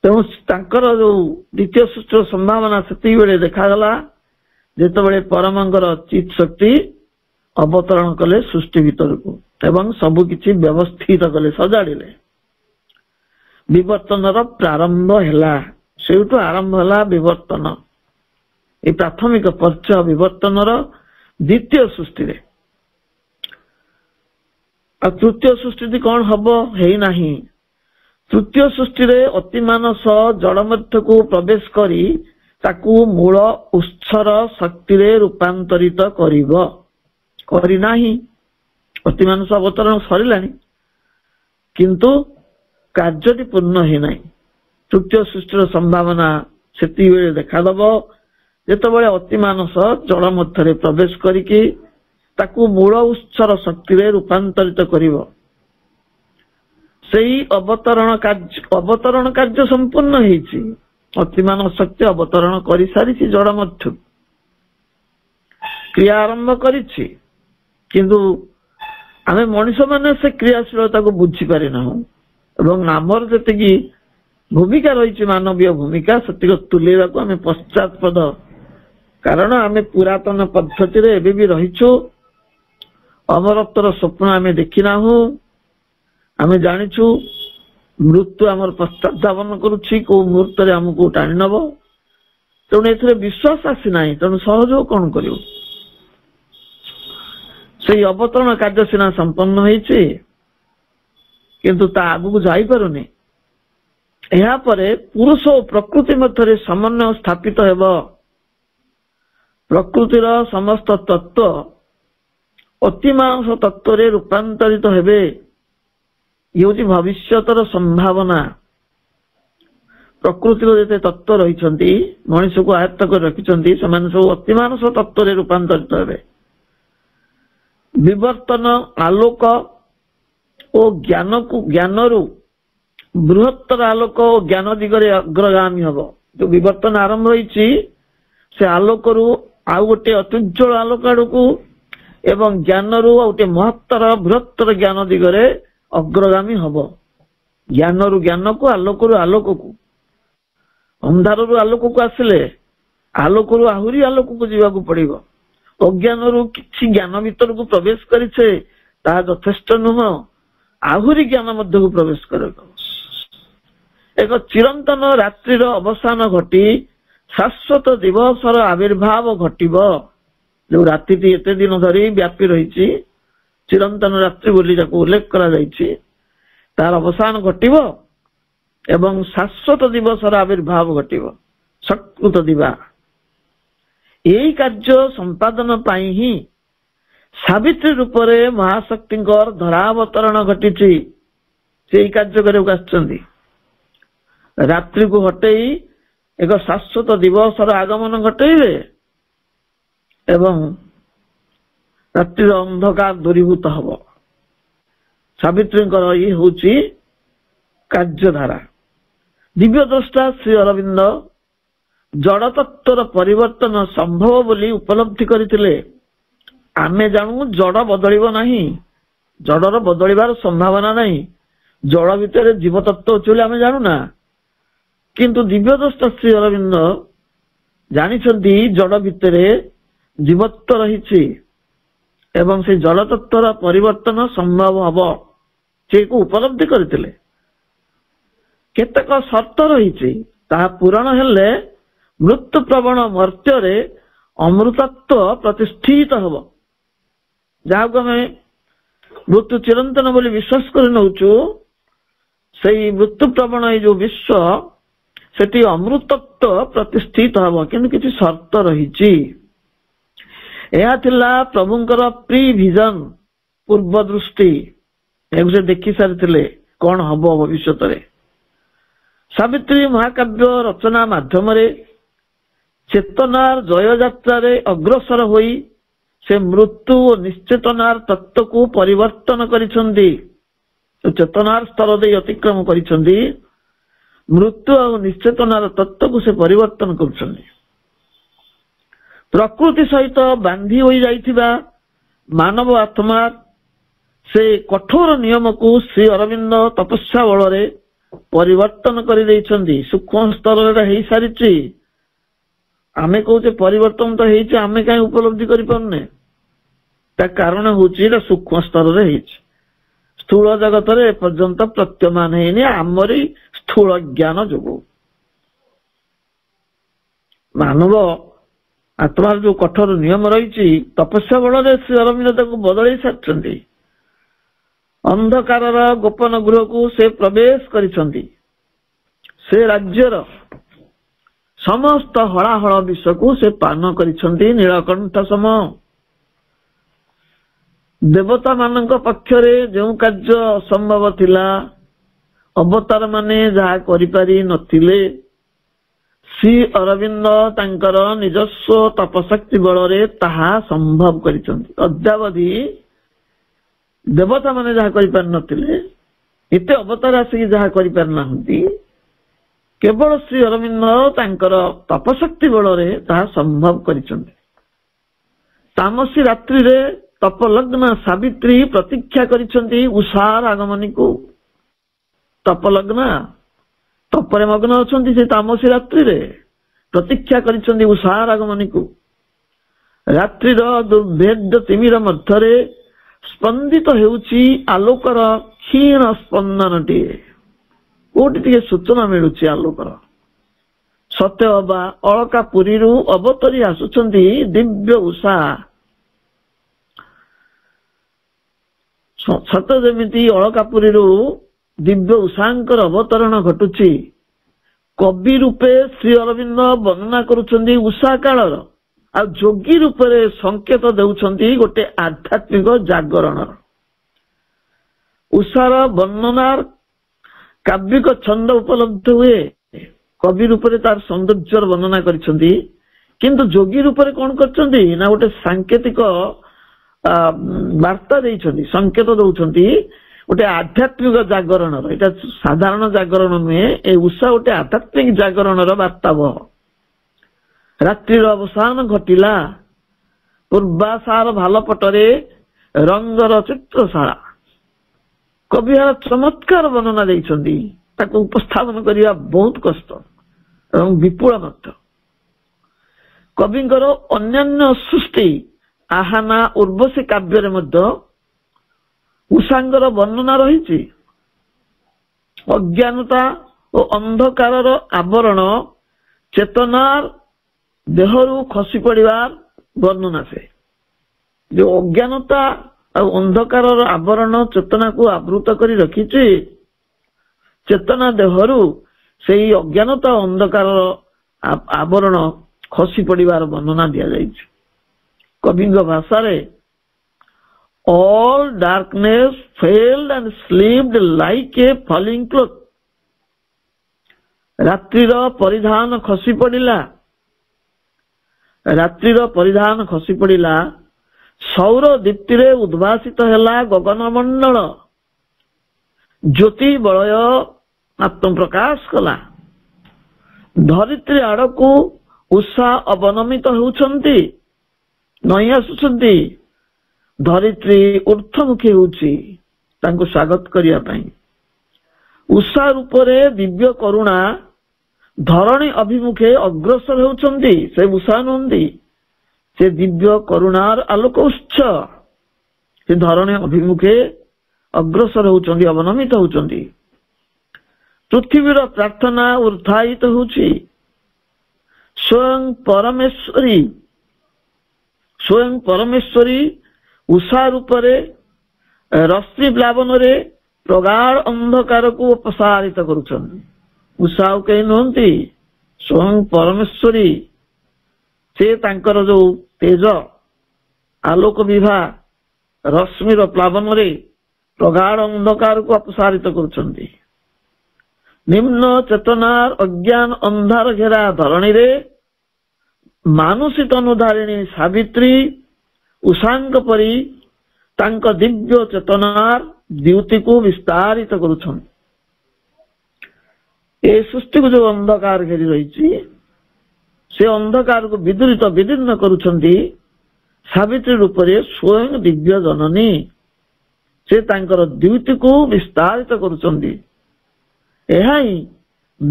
ତେଣୁ ତାଙ୍କର ଯୋଉ ଦ୍ୱିତୀୟ ସୃଷ୍ଟିର ସମ୍ଭାବନା ସେତିକିବେଳେ ଦେଖାଗଲା ଯେତେବେଳେ ପରମଙ୍କର ଚିତ୍ ଶକ୍ତି ଅବତରଣ କଲେ ସୃଷ୍ଟି ଭିତରକୁ ଏବଂ ସବୁ କିଛି ବ୍ୟବସ୍ଥିତ କଲେ ସଜାଡ଼ିଲେ ବିବର୍ତ୍ତନର ପ୍ରାରମ୍ଭ ହେଲା ସେଇଠୁ ଆରମ୍ଭ ହେଲା ବିବର୍ତ୍ତନ ଏ ପ୍ରାଥମିକ ପର୍ଯ୍ୟ ବିବର୍ତ୍ତନର ଦ୍ୱିତୀୟ ସୃଷ୍ଟିରେ ଆଉ ତୃତୀୟ ସୃଷ୍ଟିଟି କଣ ହବ ହେଇନାହିଁ ତୃତୀୟ ସୃଷ୍ଟିରେ ଅତିମାନସ ଜଡ଼ମଧ୍ୟକୁ ପ୍ରବେଶ କରି ତାକୁ ମୂଳ ଉତ୍ସର ଶକ୍ତିରେ ରୂପାନ୍ତରିତ କରିବ କରିନାହିଁ ଅତିମାନସ ଅବତରଣ ସରିଲାଣି କିନ୍ତୁ କାର୍ଯ୍ୟଟି ପୂର୍ଣ୍ଣ ହେଇନାହିଁ ତୃତୀୟ ସୃଷ୍ଟିର ସମ୍ଭାବନା ସେତିକିବେଳେ ଦେଖାଦବ ଯେତେବେଳେ ଅତିମାନସ ଜଳ ମଧ୍ୟରେ ପ୍ରବେଶ କରିକି ତାକୁ ମୂଳ ଉତ୍ସର ଶକ୍ତିରେ ରୂପାନ୍ତରିତ କରିବ ସେଇ ଅବତରଣ କାର୍ଯ୍ୟ ଅବତରଣ କାର୍ଯ୍ୟ ସମ୍ପୂର୍ଣ୍ଣ ହେଇଛି ଅତିମାନ ଶକ୍ତି ଅବତରଣ କରିସାରିଛି ଜଡ଼ ମଧ୍ୟ କ୍ରିୟା ଆରମ୍ଭ କରିଛି କିନ୍ତୁ ଆମେ ମଣିଷମାନେ ସେ କ୍ରିୟାଶୀଳତାକୁ ବୁଝିପାରିନାହୁଁ ଏବଂ ଆମର ଯେତିକି ଭୂମିକା ରହିଛି ମାନବୀୟ ଭୂମିକା ସେତିକି ତୁଲେଇବାକୁ ଆମେ ପଶ୍ଚାତପଦ କାରଣ ଆମେ ପୁରାତନ ପଦ୍ଧତିରେ ଏବେ ବି ରହିଛୁ ଅମରତ୍ୱର ସ୍ୱପ୍ନ ଆମେ ଦେଖିନାହୁଁ ଆମେ ଜାଣିଛୁ ମୃତ୍ୟୁ ଆମର ପ୍ରସ୍ତାବନ କରୁଛି କୋଉ ମୁହୂର୍ତ୍ତରେ ଆମକୁ ଟାଣି ନବ ତେଣୁ ଏଥିରେ ବିଶ୍ୱାସ ଆସି ନାହିଁ ତେଣୁ ସହଯୋଗ କଣ କରିବ ସେଇ ଅବତରଣ କାର୍ଯ୍ୟ ସିନା ସମ୍ପନ୍ନ ହେଇଛି କିନ୍ତୁ ତା ଆଗକୁ ଯାଇପାରୁନି ଏହାପରେ ପୁରୁଷ ଓ ପ୍ରକୃତି ମଧ୍ୟରେ ସମନ୍ୱୟ ସ୍ଥାପିତ ହେବ ପ୍ରକୃତିର ସମସ୍ତ ତତ୍ତ୍ୱ ଅତିମାଂସ ତତ୍ତ୍ୱରେ ରୂପାନ୍ତରିତ ହେବେ ଇଏ ହଉଛି ଭବିଷ୍ୟତର ସମ୍ଭାବନା ପ୍ରକୃତିର ଯେତେ ତତ୍ତ୍ୱ ରହିଛନ୍ତି ମଣିଷକୁ ଆୟତ୍ତ କରି ରଖିଛନ୍ତି ସେମାନେ ସବୁ ଅତିମାନସ ତତ୍ତ୍ୱରେ ରୂପାନ୍ତରିତ ହେବେ ବିବର୍ତ୍ତନ ଆଲୋକ ଓ ଜ୍ଞାନକୁ ଜ୍ଞାନରୁ ବୃହତ୍ତର ଆଲୋକ ଓ ଜ୍ଞାନ ଦିଗରେ ଅଗ୍ରଗାମୀ ହେବ ଯୋଉ ବିବର୍ତ୍ତନ ଆରମ୍ଭ ହେଇଛି ସେ ଆଲୋକରୁ ଆଉ ଗୋଟିଏ ଅତି ଉଜ୍ଜଳ ଆଲୋକ ଆଡକୁ ଏବଂ ଜ୍ଞାନରୁ ଆଉ ଗୋଟିଏ ମହତ୍ତର ବୃହତ୍ତର ଜ୍ଞାନ ଦିଗରେ ଅଗ୍ରଗାମୀ ହବ ଜ୍ଞାନରୁ ଜ୍ଞାନକୁ ଆଲୋକରୁ ଆଲୋକକୁ ଅନ୍ଧାରରୁ ଆଲୋକକୁ ଆସିଲେ ଆଲୋକରୁ ଆହୁରି ଆଲୋକକୁ ଯିବାକୁ ପଡିବ ଅଜ୍ଞାନରୁ କିଛି ଜ୍ଞାନ ଭିତରକୁ ପ୍ରବେଶ କରିଛେ ତାହା ଯଥେଷ୍ଟ ନୁହଁ ଆହୁରି ଜ୍ଞାନ ମଧ୍ୟକୁ ପ୍ରବେଶ କରିବ ଏକ ଚିରନ୍ତନ ରାତ୍ରିର ଅବସାନ ଘଟି ଶାଶ୍ୱତ ଦିବସର ଆବିର୍ଭାବ ଘଟିବ ଯୋଉ ରାତିଟି ଏତେ ଦିନ ଧରି ବ୍ୟାପି ରହିଛି ଚିରନ୍ତନ ରାତ୍ରି ବୋଲି ତାକୁ ଉଲ୍ଲେଖ କରାଯାଇଛି ତାର ଅବସାନ ଘଟିବ ଏବଂ ଶାଶ୍ୱତ ଦିବସର ଆବିର୍ଭାବ ଘଟିବ ସକୃତ ଦିବା ଏହି କାର୍ଯ୍ୟ ସମ୍ପାଦନ ପାଇଁ ହିଁ ସାବିତ୍ରୀ ରୂପରେ ମହାଶକ୍ତିଙ୍କର ଧରାବତରଣ ଘଟିଛି ସେ କାର୍ଯ୍ୟ କରିବାକୁ ଆସିଛନ୍ତି ରାତ୍ରିକୁ ହଟେଇ ଏକ ଶାଶ୍ୱତ ଦିବସର ଆଗମନ ଘଟେଇବେ ଏବଂ ରାତ୍ରିର ଅନ୍ଧକାର ଦୂରୀଭୂତ ହେବ ସାବିତ୍ରୀଙ୍କର ଇଏ ହେଉଛି କାର୍ଯ୍ୟଧାରା ଦିବ୍ୟ ଦ୍ରଷ୍ଟା ଶ୍ରୀ ଅରବିନ୍ଦ ଜଡ଼ତତ୍ତ୍ୱର ପରିବର୍ତ୍ତନ ସମ୍ଭବ ବୋଲି ଉପଲବ୍ଧି କରିଥିଲେ ଆମେ ଜାଣୁ ଜଡ଼ ବଦଳିବ ନାହିଁ ଜଡ଼ର ବଦଳିବାର ସମ୍ଭାବନା ନାହିଁ ଜଳ ଭିତରେ ଜୀବତତ୍ତ୍ୱ ଅଛି ବୋଲି ଆମେ ଜାଣୁନା କିନ୍ତୁ ଦିବ୍ୟ ଦ୍ରଷ୍ଟା ଶ୍ରୀ ଅରବିନ୍ଦ ଜାଣିଛନ୍ତି ଜଡ଼ ଭିତରେ ଜୀବତ୍ୱ ରହିଛି ଏବଂ ସେ ଜଳତତ୍ଵର ପରିବର୍ତ୍ତନ ସମ୍ଭବ ହବ ସେକୁ ଉପଲବ୍ଧି କରିଥିଲେ କେତେକ ସର୍ତ୍ତ ରହିଛି ତାହା ପୂରଣ ହେଲେ ମୃତ୍ୟୁ ପ୍ରବଣ ମର୍ତ୍ତ୍ୟରେ ଅମୃତତ୍ଵ ପ୍ରତିଷ୍ଠିତ ହେବ ଯାହାକୁ ଆମେ ମୃତ୍ୟୁ ଚିରନ୍ତନ ବୋଲି ବିଶ୍ୱାସ କରି ନଉଛୁ ସେଇ ମୃତ୍ୟୁ ପ୍ରବଣ ଏଇ ଯୋଉ ବିଶ୍ୱ ସେଠି ଅମୃତତ୍ଵ ପ୍ରତିଷ୍ଠିତ ହବ କିନ୍ତୁ କିଛି ସର୍ତ୍ତ ରହିଛି ଏହା ଥିଲା ପ୍ରଭୁଙ୍କର ପ୍ରି ଭିଜନ ପୂର୍ବ ଦୃଷ୍ଟି ଏହାକୁ ସେ ଦେଖି ସାରିଥିଲେ କଣ ହବ ଭବିଷ୍ୟତରେ ସାବିତ୍ରୀ ମହାକାବ୍ୟ ରଚନା ମାଧ୍ୟମରେ ଚେତନାର ଜୟ ଯାତ୍ରାରେ ଅଗ୍ରସର ହୋଇ ସେ ମୃତ୍ୟୁ ଓ ନିଶ୍ଚେତନାର ତତ୍ତ୍ୱକୁ ପରିବର୍ତ୍ତନ କରିଛନ୍ତି ଚେତନାର ସ୍ତର ଦେଇ ଅତିକ୍ରମ କରିଛନ୍ତି ମୃତ୍ୟୁ ଆଉ ନିଶ୍ଚେତନାର ତତ୍ତ୍ୱକୁ ସେ ପରିବର୍ତ୍ତନ କରୁଛନ୍ତି ପ୍ରକୃତି ସହିତ ବାନ୍ଧି ହୋଇଯାଇଥିବା ମାନବ ଆତ୍ମା ସେ କଠୋର ନିୟମକୁ ଶ୍ରୀ ଅରବିନ୍ଦ ତପସ୍ୟା ବଳରେ ପରିବର୍ତ୍ତନ କରିଦେଇଛନ୍ତି ସୂକ୍ଷ୍ମ ସ୍ତରରେ ହେଇସାରିଛି ଆମେ କହୁଛେ ପରିବର୍ତ୍ତନ ତ ହେଇଛି ଆମେ କାହିଁ ଉପଲବ୍ଧି କରିପାରୁନେ ତା କାରଣ ହଉଛି ଏଇଟା ସୂକ୍ଷ୍ମ ସ୍ତରରେ ହେଇଛି ସ୍ଥୂଳ ଜଗତରେ ଏପର୍ଯ୍ୟନ୍ତ ପ୍ରତ୍ୟମାନ ହେଇନି ଆମରି ସ୍ଥୂଳ ଜ୍ଞାନ ଯୋଗୁ ମାନବ ଆତ୍ମାର ଯୋଉ କଠୋର ନିୟମ ରହିଛି ତପସ୍ୟା ବଳରେ ଶ୍ରୀ ଅରବିନ୍ଦ ତାକୁ ବଦଳେଇ ସାରିଛନ୍ତି ଅନ୍ଧକାରର ଗୋପନ ଗୃହକୁ ସେ ପ୍ରବେଶ କରିଛନ୍ତି ସେ ରାଜ୍ୟର ସମସ୍ତ ହଳାହଳ ବିଷକୁ ସେ ପାନ କରିଛନ୍ତି ନୀଳକଣ୍ଠ ସମ ଦେବତା ମାନଙ୍କ ପକ୍ଷରେ ଯେଉଁ କାର୍ଯ୍ୟ ଅସମ୍ଭବ ଥିଲା ଅବତାର ମାନେ ଯାହା କରିପାରି ନଥିଲେ ଶ୍ରୀ ଅରବିନ୍ଦ ତାଙ୍କର ନିଜସ୍ୱ ତପଶକ୍ତି ବଳରେ ତାହା ସମ୍ଭବ କରିଛନ୍ତି ଅଦ୍ୟାବଧି ଦେବତା ମାନେ ଯାହା କରିପାରିନଥିଲେ ଏତେ ଅବତାର ଆସିକି ଯାହା କରିପାରିନାହାନ୍ତି କେବଳ ଶ୍ରୀ ଅରବିନ୍ଦ ତାଙ୍କର ତପଶକ୍ତି ବଳରେ ତାହା ସମ୍ଭବ କରିଛନ୍ତି ତାମସୀ ରାତ୍ରିରେ ତପଲଗ୍ନ ସାବିତ୍ରୀ ପ୍ରତୀକ୍ଷା କରିଛନ୍ତି ଉଷାର ଆଗମନୀକୁ ତପଲଗ୍ନା ତପରେ ମଗ୍ନ ଅଛନ୍ତି ସେ ତାମସୀ ରାତ୍ରିରେ ପ୍ରତୀକ୍ଷା କରିଛନ୍ତି ଉଷା ରାଗମଣିକୁ ରାତ୍ରିର ଦୁର୍ଭେଦ୍ୟ ତିମିର ମଧ୍ୟରେ ସ୍ପନ୍ଦିତ ହେଉଛି ଆଲୋକର କ୍ଷୀଣ ସ୍ପନ୍ଦନଟିଏ କୋଉଠି ଟିକେ ସୂଚନା ମିଳୁଛି ଆଲୋକର ସତ୍ୟ ବା ଅଳକା ପୁରୀରୁ ଅବତରି ଆସୁଛନ୍ତି ଦିବ୍ୟ ଉଷା ସତ ଯେମିତି ଅଳକା ପୁରୀରୁ ଦିବ୍ୟ ଉଷାଙ୍କର ଅବତରଣ ଘଟୁଛି କବି ରୂପେ ଶ୍ରୀ ଅରବିନ୍ଦ ବର୍ଣ୍ଣନା କରୁଛନ୍ତି ଉଷା କାଳର ଆଉ ଯୋଗୀ ରୂପରେ ସଂକେତ ଦେଉଛନ୍ତି ଗୋଟେ ଆଧ୍ୟାତ୍ମିକ ଜାଗରଣର ଉଷାର ବର୍ଣ୍ଣନା କାବ୍ୟିକ ଛନ୍ଦ ଉପଲବ୍ଧ ହୁଏ କବି ରୂପରେ ତାର ସୌନ୍ଦର୍ଯ୍ୟର ବର୍ଣ୍ଣନା କରିଛନ୍ତି କିନ୍ତୁ ଯୋଗୀ ରୂପରେ କଣ କରିଛନ୍ତି ନା ଗୋଟେ ସାଙ୍କେତିକ ବାର୍ତ୍ତା ଦେଇଛନ୍ତି ସଂକେତ ଦଉଛନ୍ତି ଗୋଟେ ଆଧ୍ୟାତ୍ମିକ ଜାଗରଣର ଏଇଟା ସାଧାରଣ ଜାଗରଣ ନୁହେଁ ଏ ଉଷା ଗୋଟେ ଆଧ୍ୟାତ୍ମିକ ଜାଗରଣର ବାର୍ତ୍ତାବହ ରାତ୍ରିର ଅବସାନ ଘଟିଲା ପୂର୍ବାଶାର ଭାଲ ପଟରେ ରଙ୍ଗର ଚିତ୍ରଶାଳା କବି ଏହାର ଚମତ୍କାର ବର୍ଣ୍ଣନା ଦେଇଛନ୍ତି ତାକୁ ଉପସ୍ଥାପନ କରିବା ବହୁତ କଷ୍ଟ ଏବଂ ବିପୁଳ ମଧ୍ୟ କବିଙ୍କର ଅନ୍ୟାନ୍ୟ ସୃଷ୍ଟି ଆହାନା ଉର୍ବଶୀ କାବ୍ୟରେ ମଧ୍ୟ ଉଷାଙ୍କର ବର୍ଣ୍ଣନା ରହିଛି ଅଜ୍ଞାନତା ଓ ଅନ୍ଧକାରର ଆବରଣ ଚେତନାର ଦେହରୁ ଖସି ପଡ଼ିବାର ବର୍ଣ୍ଣନା ସେ ଯୋଉ ଅଜ୍ଞାନତା ଆଉ ଅନ୍ଧକାରର ଆବରଣ ଚେତନାକୁ ଆବୃତ କରି ରଖିଛି ଚେତନା ଦେହରୁ ସେଇ ଅଜ୍ଞାନତା ଅନ୍ଧକାରର ଆବରଣ ଖସି ପଡ଼ିବାର ବର୍ଣ୍ଣନା ଦିଆଯାଇଛି କବିଙ୍କ ଭାଷାରେ All darkness failed and slipped like a falling cloth. ରାତ୍ରିର ପରିଧାନ ଖସି ପଡ଼ିଲା ରାତ୍ରିର ପରିଧାନ ଖସି ପଡ଼ିଲା ସୌର ଦୀପ୍ତିରେ ଉଦ୍ଭାସିତ ହେଲା ଗଗନମଣ୍ଡଳ ଜ୍ୟୋତି ବଳୟ ଆତ୍ମପ୍ରକାଶ କଲା ଧରିତ୍ରୀ ଆଡ଼କୁ ଉତ୍ସାହ ଅବନମିତ ହେଉଛନ୍ତି ନଇ ଆସୁଛନ୍ତି ଧରିତ୍ରୀ ଉର୍ଦ୍ଧ୍ୱମୁଖୀ ହେଉଛି ତାଙ୍କୁ ସ୍ୱାଗତ କରିବା ପାଇଁ ଉଷା ରୂପରେ ଦିବ୍ୟ କରୁଣା ଧରଣୀ ଅଭିମୁଖେ ଅଗ୍ରସର ହେଉଛନ୍ତି ସେ ଉଷା ନୁହନ୍ତି ସେ ଦିବ୍ୟ କରୁଣାର ଆଲୋକ ଉତ୍ସ ସେ ଧରଣୀ ଅଭିମୁଖେ ଅଗ୍ରସର ହେଉଛନ୍ତି ଅବନମିତ ହେଉଛନ୍ତି ପୃଥିବୀର ପ୍ରାର୍ଥନା ଉତ୍ଥାହିତ ହେଉଛି ସ୍ୱୟଂ ପରମେଶ୍ୱରୀ ସ୍ୱୟଂ ପରମେଶ୍ୱରୀ ଉଷା ରୂପରେ ରଶ୍ମି ପ୍ଲାବନରେ ପ୍ରଗାଢ଼ ଅନ୍ଧକାରକୁ ଅପସାରିତ କରୁଛନ୍ତି ଉଷା ଆଉ କେହି ନୁହନ୍ତି ସ୍ୱୟଂ ପରମେଶ୍ୱରୀ ସେ ତାଙ୍କର ଯୋଉ ତେଜ ଆଲୋକ ବିଭା ରଶ୍ମିର ପ୍ଲାବନରେ ପ୍ରଗାଢ଼ ଅନ୍ଧକାରକୁ ଅପସାରିତ କରୁଛନ୍ତି ନିମ୍ନ ଚେତନାର ଅଜ୍ଞାନ ଅନ୍ଧାର ଘେରା ଧରଣୀରେ ମାନସିକ ଅନୁଧାରିଣୀ ସାବିତ୍ରୀ ଉଷାଙ୍କ ପରି ତାଙ୍କ ଦିବ୍ୟ ଚେତନାର ଦ୍ୟୁତିକୁ ବିସ୍ତାରିତ କରୁଛନ୍ତି ଏ ସୃଷ୍ଟିକୁ ଯୋଉ ଅନ୍ଧକାର ଘେରି ରହିଛି ସେ ଅନ୍ଧକାରକୁ ବିଦୂରିତ ବିଦୀର୍ଣ୍ଣ କରୁଛନ୍ତି ସାବିତ୍ରୀ ରୂପରେ ସ୍ୱୟଂ ଦିବ୍ୟ ଜନନୀ ସେ ତାଙ୍କର ଦ୍ୟୁତିକୁ ବିସ୍ତାରିତ କରୁଛନ୍ତି ଏହା ହିଁ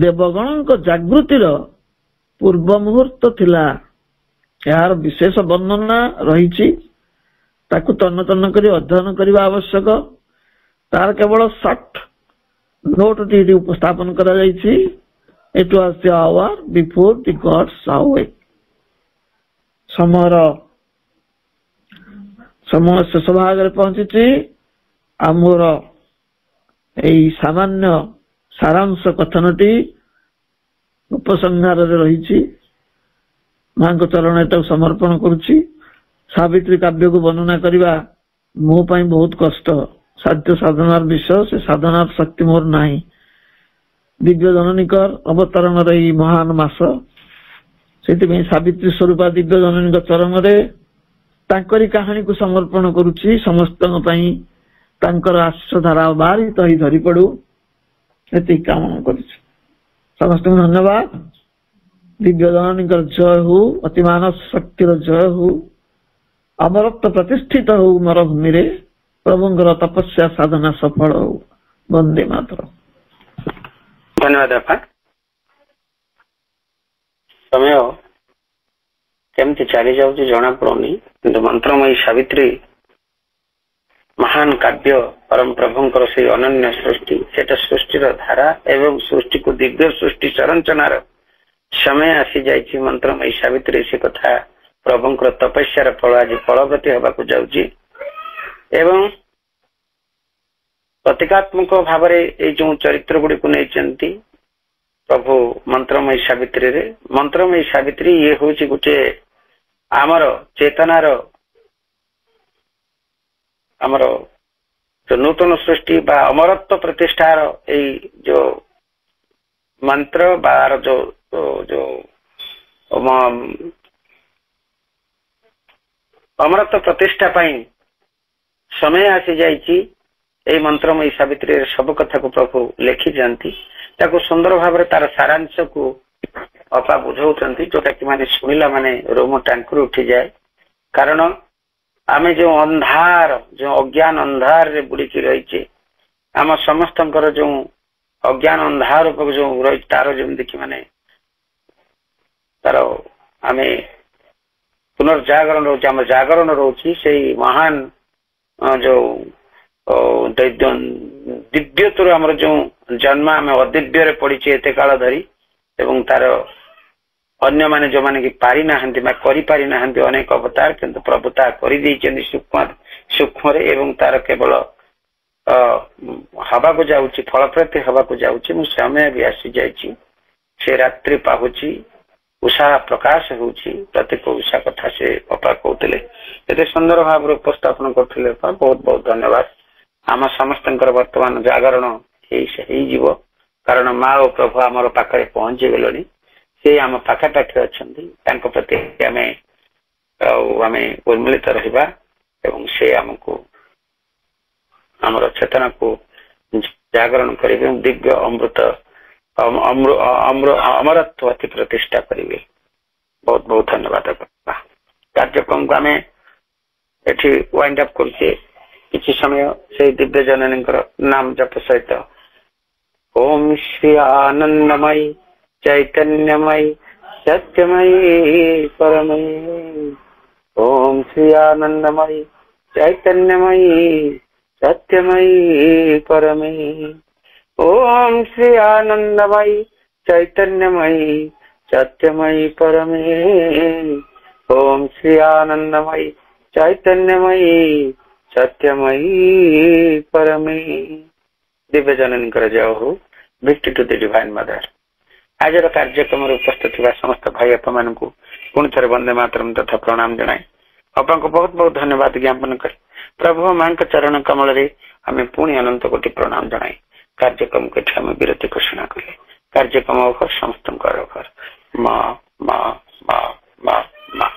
ଦେବଗଣଙ୍କ ଜାଗୃତିର ପୂର୍ବ ମୁହୂର୍ତ୍ତ ଥିଲା ଏହାର ବିଶେଷ ବର୍ଣ୍ଣନା ରହିଛି ତାକୁ ତନ୍ନ ତନ୍ନ କରି ଅଧ୍ୟୟନ କରିବା ଆବଶ୍ୟକ ତାର କେବଳ ସଟ୍ ନୋଟ ଦୁଇଟି ଉପସ୍ଥାପନ କରାଯାଇଛି it was hour before the gods awake ସମୟର ସମୟ ଶେଷ ଭାଗରେ ପହଞ୍ଚିଛି ଆଉ ମୋର ଏଇ ସାମାନ୍ୟ ସାରାଂଶ କଥନଟି ଉପସଂହାରରେ ରହିଛି ମାଙ୍କ ଚରଣ ଏଟାକୁ ସମର୍ପଣ କରୁଛି ସାବିତ୍ରୀ କାବ୍ୟକୁ ବର୍ଣ୍ଣନା କରିବା ମୋ ପାଇଁ ବହୁତ କଷ୍ଟ ସାଧ୍ୟ ସାଧନାର ବିଷୟ ସେ ସାଧନାର ଶକ୍ତି ମୋର ନାହିଁ ଦିବ୍ୟ ଜନନୀଙ୍କର ଅବତରଣର ଏଇ ମହାନ ମାସ ସେଥିପାଇଁ ସାବିତ୍ରୀ ସ୍ୱରୂପ ଦିବ୍ୟ ଜନନୀଙ୍କ ଚରଣରେ ତାଙ୍କରି କାହାଣୀକୁ ସମର୍ପଣ କରୁଛି ସମସ୍ତଙ୍କ ପାଇଁ ତାଙ୍କର ଆଶ୍ର ଧାରା ବାହାରି ତ ହି ଧରିପଡ଼ୁ ଏତିକି କାମନା କରିଛୁ ସମସ୍ତଙ୍କୁ ଧନ୍ୟବାଦ दिव्यजननीकर जय हो अतिमान शक्ति जय हो अमरत्व प्रतिष्ठित हो मरभूमि प्रभु तपस्या साधना सफल हो वंदे मातर धन्यवाद समय केमती चली जाऊ जना पड़ोनी मंत्रमयी सवित्री महान काव्य परम प्रभु अन्य सृष्टि सेटा सृष्टि धारा एवं सृष्टि को दिव्य सृष्टि संरचनार ସମୟ ଆସିଯାଇଛି ମନ୍ତ୍ରମୟୀ ସାବିତ୍ରୀ ସେ କଥା ପ୍ରଭୁଙ୍କର ତପସ୍ୟାର ଫଳ ଆଜି ଫଳବତୀ ହେବାକୁ ଯାଉଛି ଏବଂ ପ୍ରତୀକାତ୍ମକ ଭାବରେ ଏଇ ଯେଉଁ ଚରିତ୍ର ଗୁଡ଼ିକୁ ନେଇଛନ୍ତି ପ୍ରଭୁ ମନ୍ତ୍ରମୟୀ ସାବିତ୍ରୀରେ ମନ୍ତ୍ରମୟୀ ସାବିତ୍ରୀ ଇଏ ହେଉଛି ଗୋଟିଏ ଆମର ଚେତନାର ଆମର ନୂତନ ସୃଷ୍ଟି ବା ଅମରତ୍ୱ ପ୍ରତିଷ୍ଠାର ଏଇ ଯୋଉ ମନ୍ତ୍ର ବା ଯୋଉ तो जो ଅମରତ୍ୱ ପ୍ରତିଷ୍ଠା ପାଇଁ ସମୟ ଆସିଯାଇଛି ଏଇ ମନ୍ତ୍ରମୟୀ ସାବିତ୍ରୀରେ ସବୁ କଥାକୁ ପ୍ରଭୁ ଲେଖିଛନ୍ତି ତାକୁ ସୁନ୍ଦର ଭାବରେ ତାର ସାରାଂଶକୁ ଅପା ବୁଝଉଛନ୍ତି ଯୋଉଟା କି ମାନେ ଶୁଣିଲା ମାନେ ରୋମ ଟାଙ୍କୁରୁ ଉଠିଯାଏ କାରଣ ଆମେ ଯୋଉ ଅନ୍ଧାର ଯୋଉ ଅଜ୍ଞାନ ଅନ୍ଧାରରେ ବୁଡ଼ିକି ରହିଛେ ଆମ ସମସ୍ତଙ୍କର ଯୋଉ ଅଜ୍ଞାନ ଅନ୍ଧାର ଉପକୁ ଯୋଉ ରହିଛି ତାର ଯେମିତିକି ମାନେ ତାର ଆମେ ପୁନର୍ଜାଗରଣ ରହୁଛି ଆମ ଜାଗରଣ ରହୁଛି ସେଇ ମହାନ ଯୋଉ ଦିବ୍ୟତ୍ୱରୁ ଆମର ଯୋଉ ଜନ୍ମ ଆମେ ଅଦିବ୍ୟରେ ପଡିଛେ ଏତେ କାଳ ଧରି ଏବଂ ତାର ଅନ୍ୟମାନେ ଯୋଉମାନେ କି ପାରିନାହାନ୍ତି ବା କରିପାରିନାହାନ୍ତି ଅନେକ ଅବତାର କିନ୍ତୁ ପ୍ରଭୁ ତାହା କରିଦେଇଛନ୍ତି ସୂକ୍ଷ୍ମ ସୂକ୍ଷ୍ମରେ ଏବଂ ତାର କେବଳ ହବାକୁ ଯାଉଛି ଫଳପ୍ରତି ହବାକୁ ଯାଉଛି ମୁଁ ସମୟ ବି ଆସିଯାଇଛି ସେ ରାତ୍ରି ପାହୁଛି ଉଷା ପ୍ରକାଶ ହେଉଛି ପ୍ରତ୍ୟେକ ଉଷା କଥା ସେ ଅପା କହୁଥିଲେ ଏତେ ସୁନ୍ଦର ଭାବରେ ଉପସ୍ଥାପନ କରୁଥିଲେ ଅପା ବହୁତ ବହୁତ ଧନ୍ୟବାଦ ଆମ ସମସ୍ତଙ୍କର ବର୍ତ୍ତମାନ ଜାଗରଣ ହେଇ ହେଇଯିବ କାରଣ ମା ଓ ପ୍ରଭୁ ଆମର ପାଖରେ ପହଞ୍ଚି ଗଲେଣି ସେ ଆମ ପାଖାପାଖି ଅଛନ୍ତି ତାଙ୍କ ପ୍ରତି ଆମେ ଆଉ ଆମେ ଉନ୍ମିଳିତ ରହିବା ଏବଂ ସେ ଆମକୁ ଆମର ଚେତନାକୁ ଜାଗରଣ କରିବେ ଦିବ୍ୟ ଅମୃତ अमरत्व अति प्रतिष्ठा करेंगे बहुत बहुत धन्यवाद आपका कार्यक्रम को आम एटी वाइंड अप करते किसी समय से दिव्य जननी नाम जप सहित ओम श्री आनंदमयी चैतन्यमयी सत्यमयी परमयी ओम श्री आनंदमयी चैतन्यमयी सत्यमयी परमयी ओम श्री आनंदमयी चैतन्यमयी सत्यमयी परमे ओम श्री आनंदमयी चैतन्यमयी सत्यमयी परमे दिव्य जनन कर जाओ ଭିକ୍ଟି ଟୁ ଦି ଡିଭାଇନ୍ ମଦର ଆଜିର କାର୍ଯ୍ୟକ୍ରମରେ ଉପସ୍ଥିତ ଥିବା ସମସ୍ତ ଭାଇ ବାପାମାନଙ୍କୁ ପୁଣି ଥରେ ବନ୍ଦେ ମାତରମ୍ ତଥା ପ୍ରଣାମ ଜଣାଇ ବାପାଙ୍କୁ ବହୁତ ବହୁତ ଧନ୍ୟବାଦ ଜ୍ଞାପନ କରି ପ୍ରଭୁ ମାଙ୍କ ଚରଣ କମଳରେ ଆମେ ପୁଣି ଅନନ୍ତ କୋଟି ପ୍ରଣାମ ଜଣାଇ কার্যক্রমকে আমি বিরতি ঘোষণা করি কার্যক্রম উপর সমস্ত করার উপর মা মা মা মা মা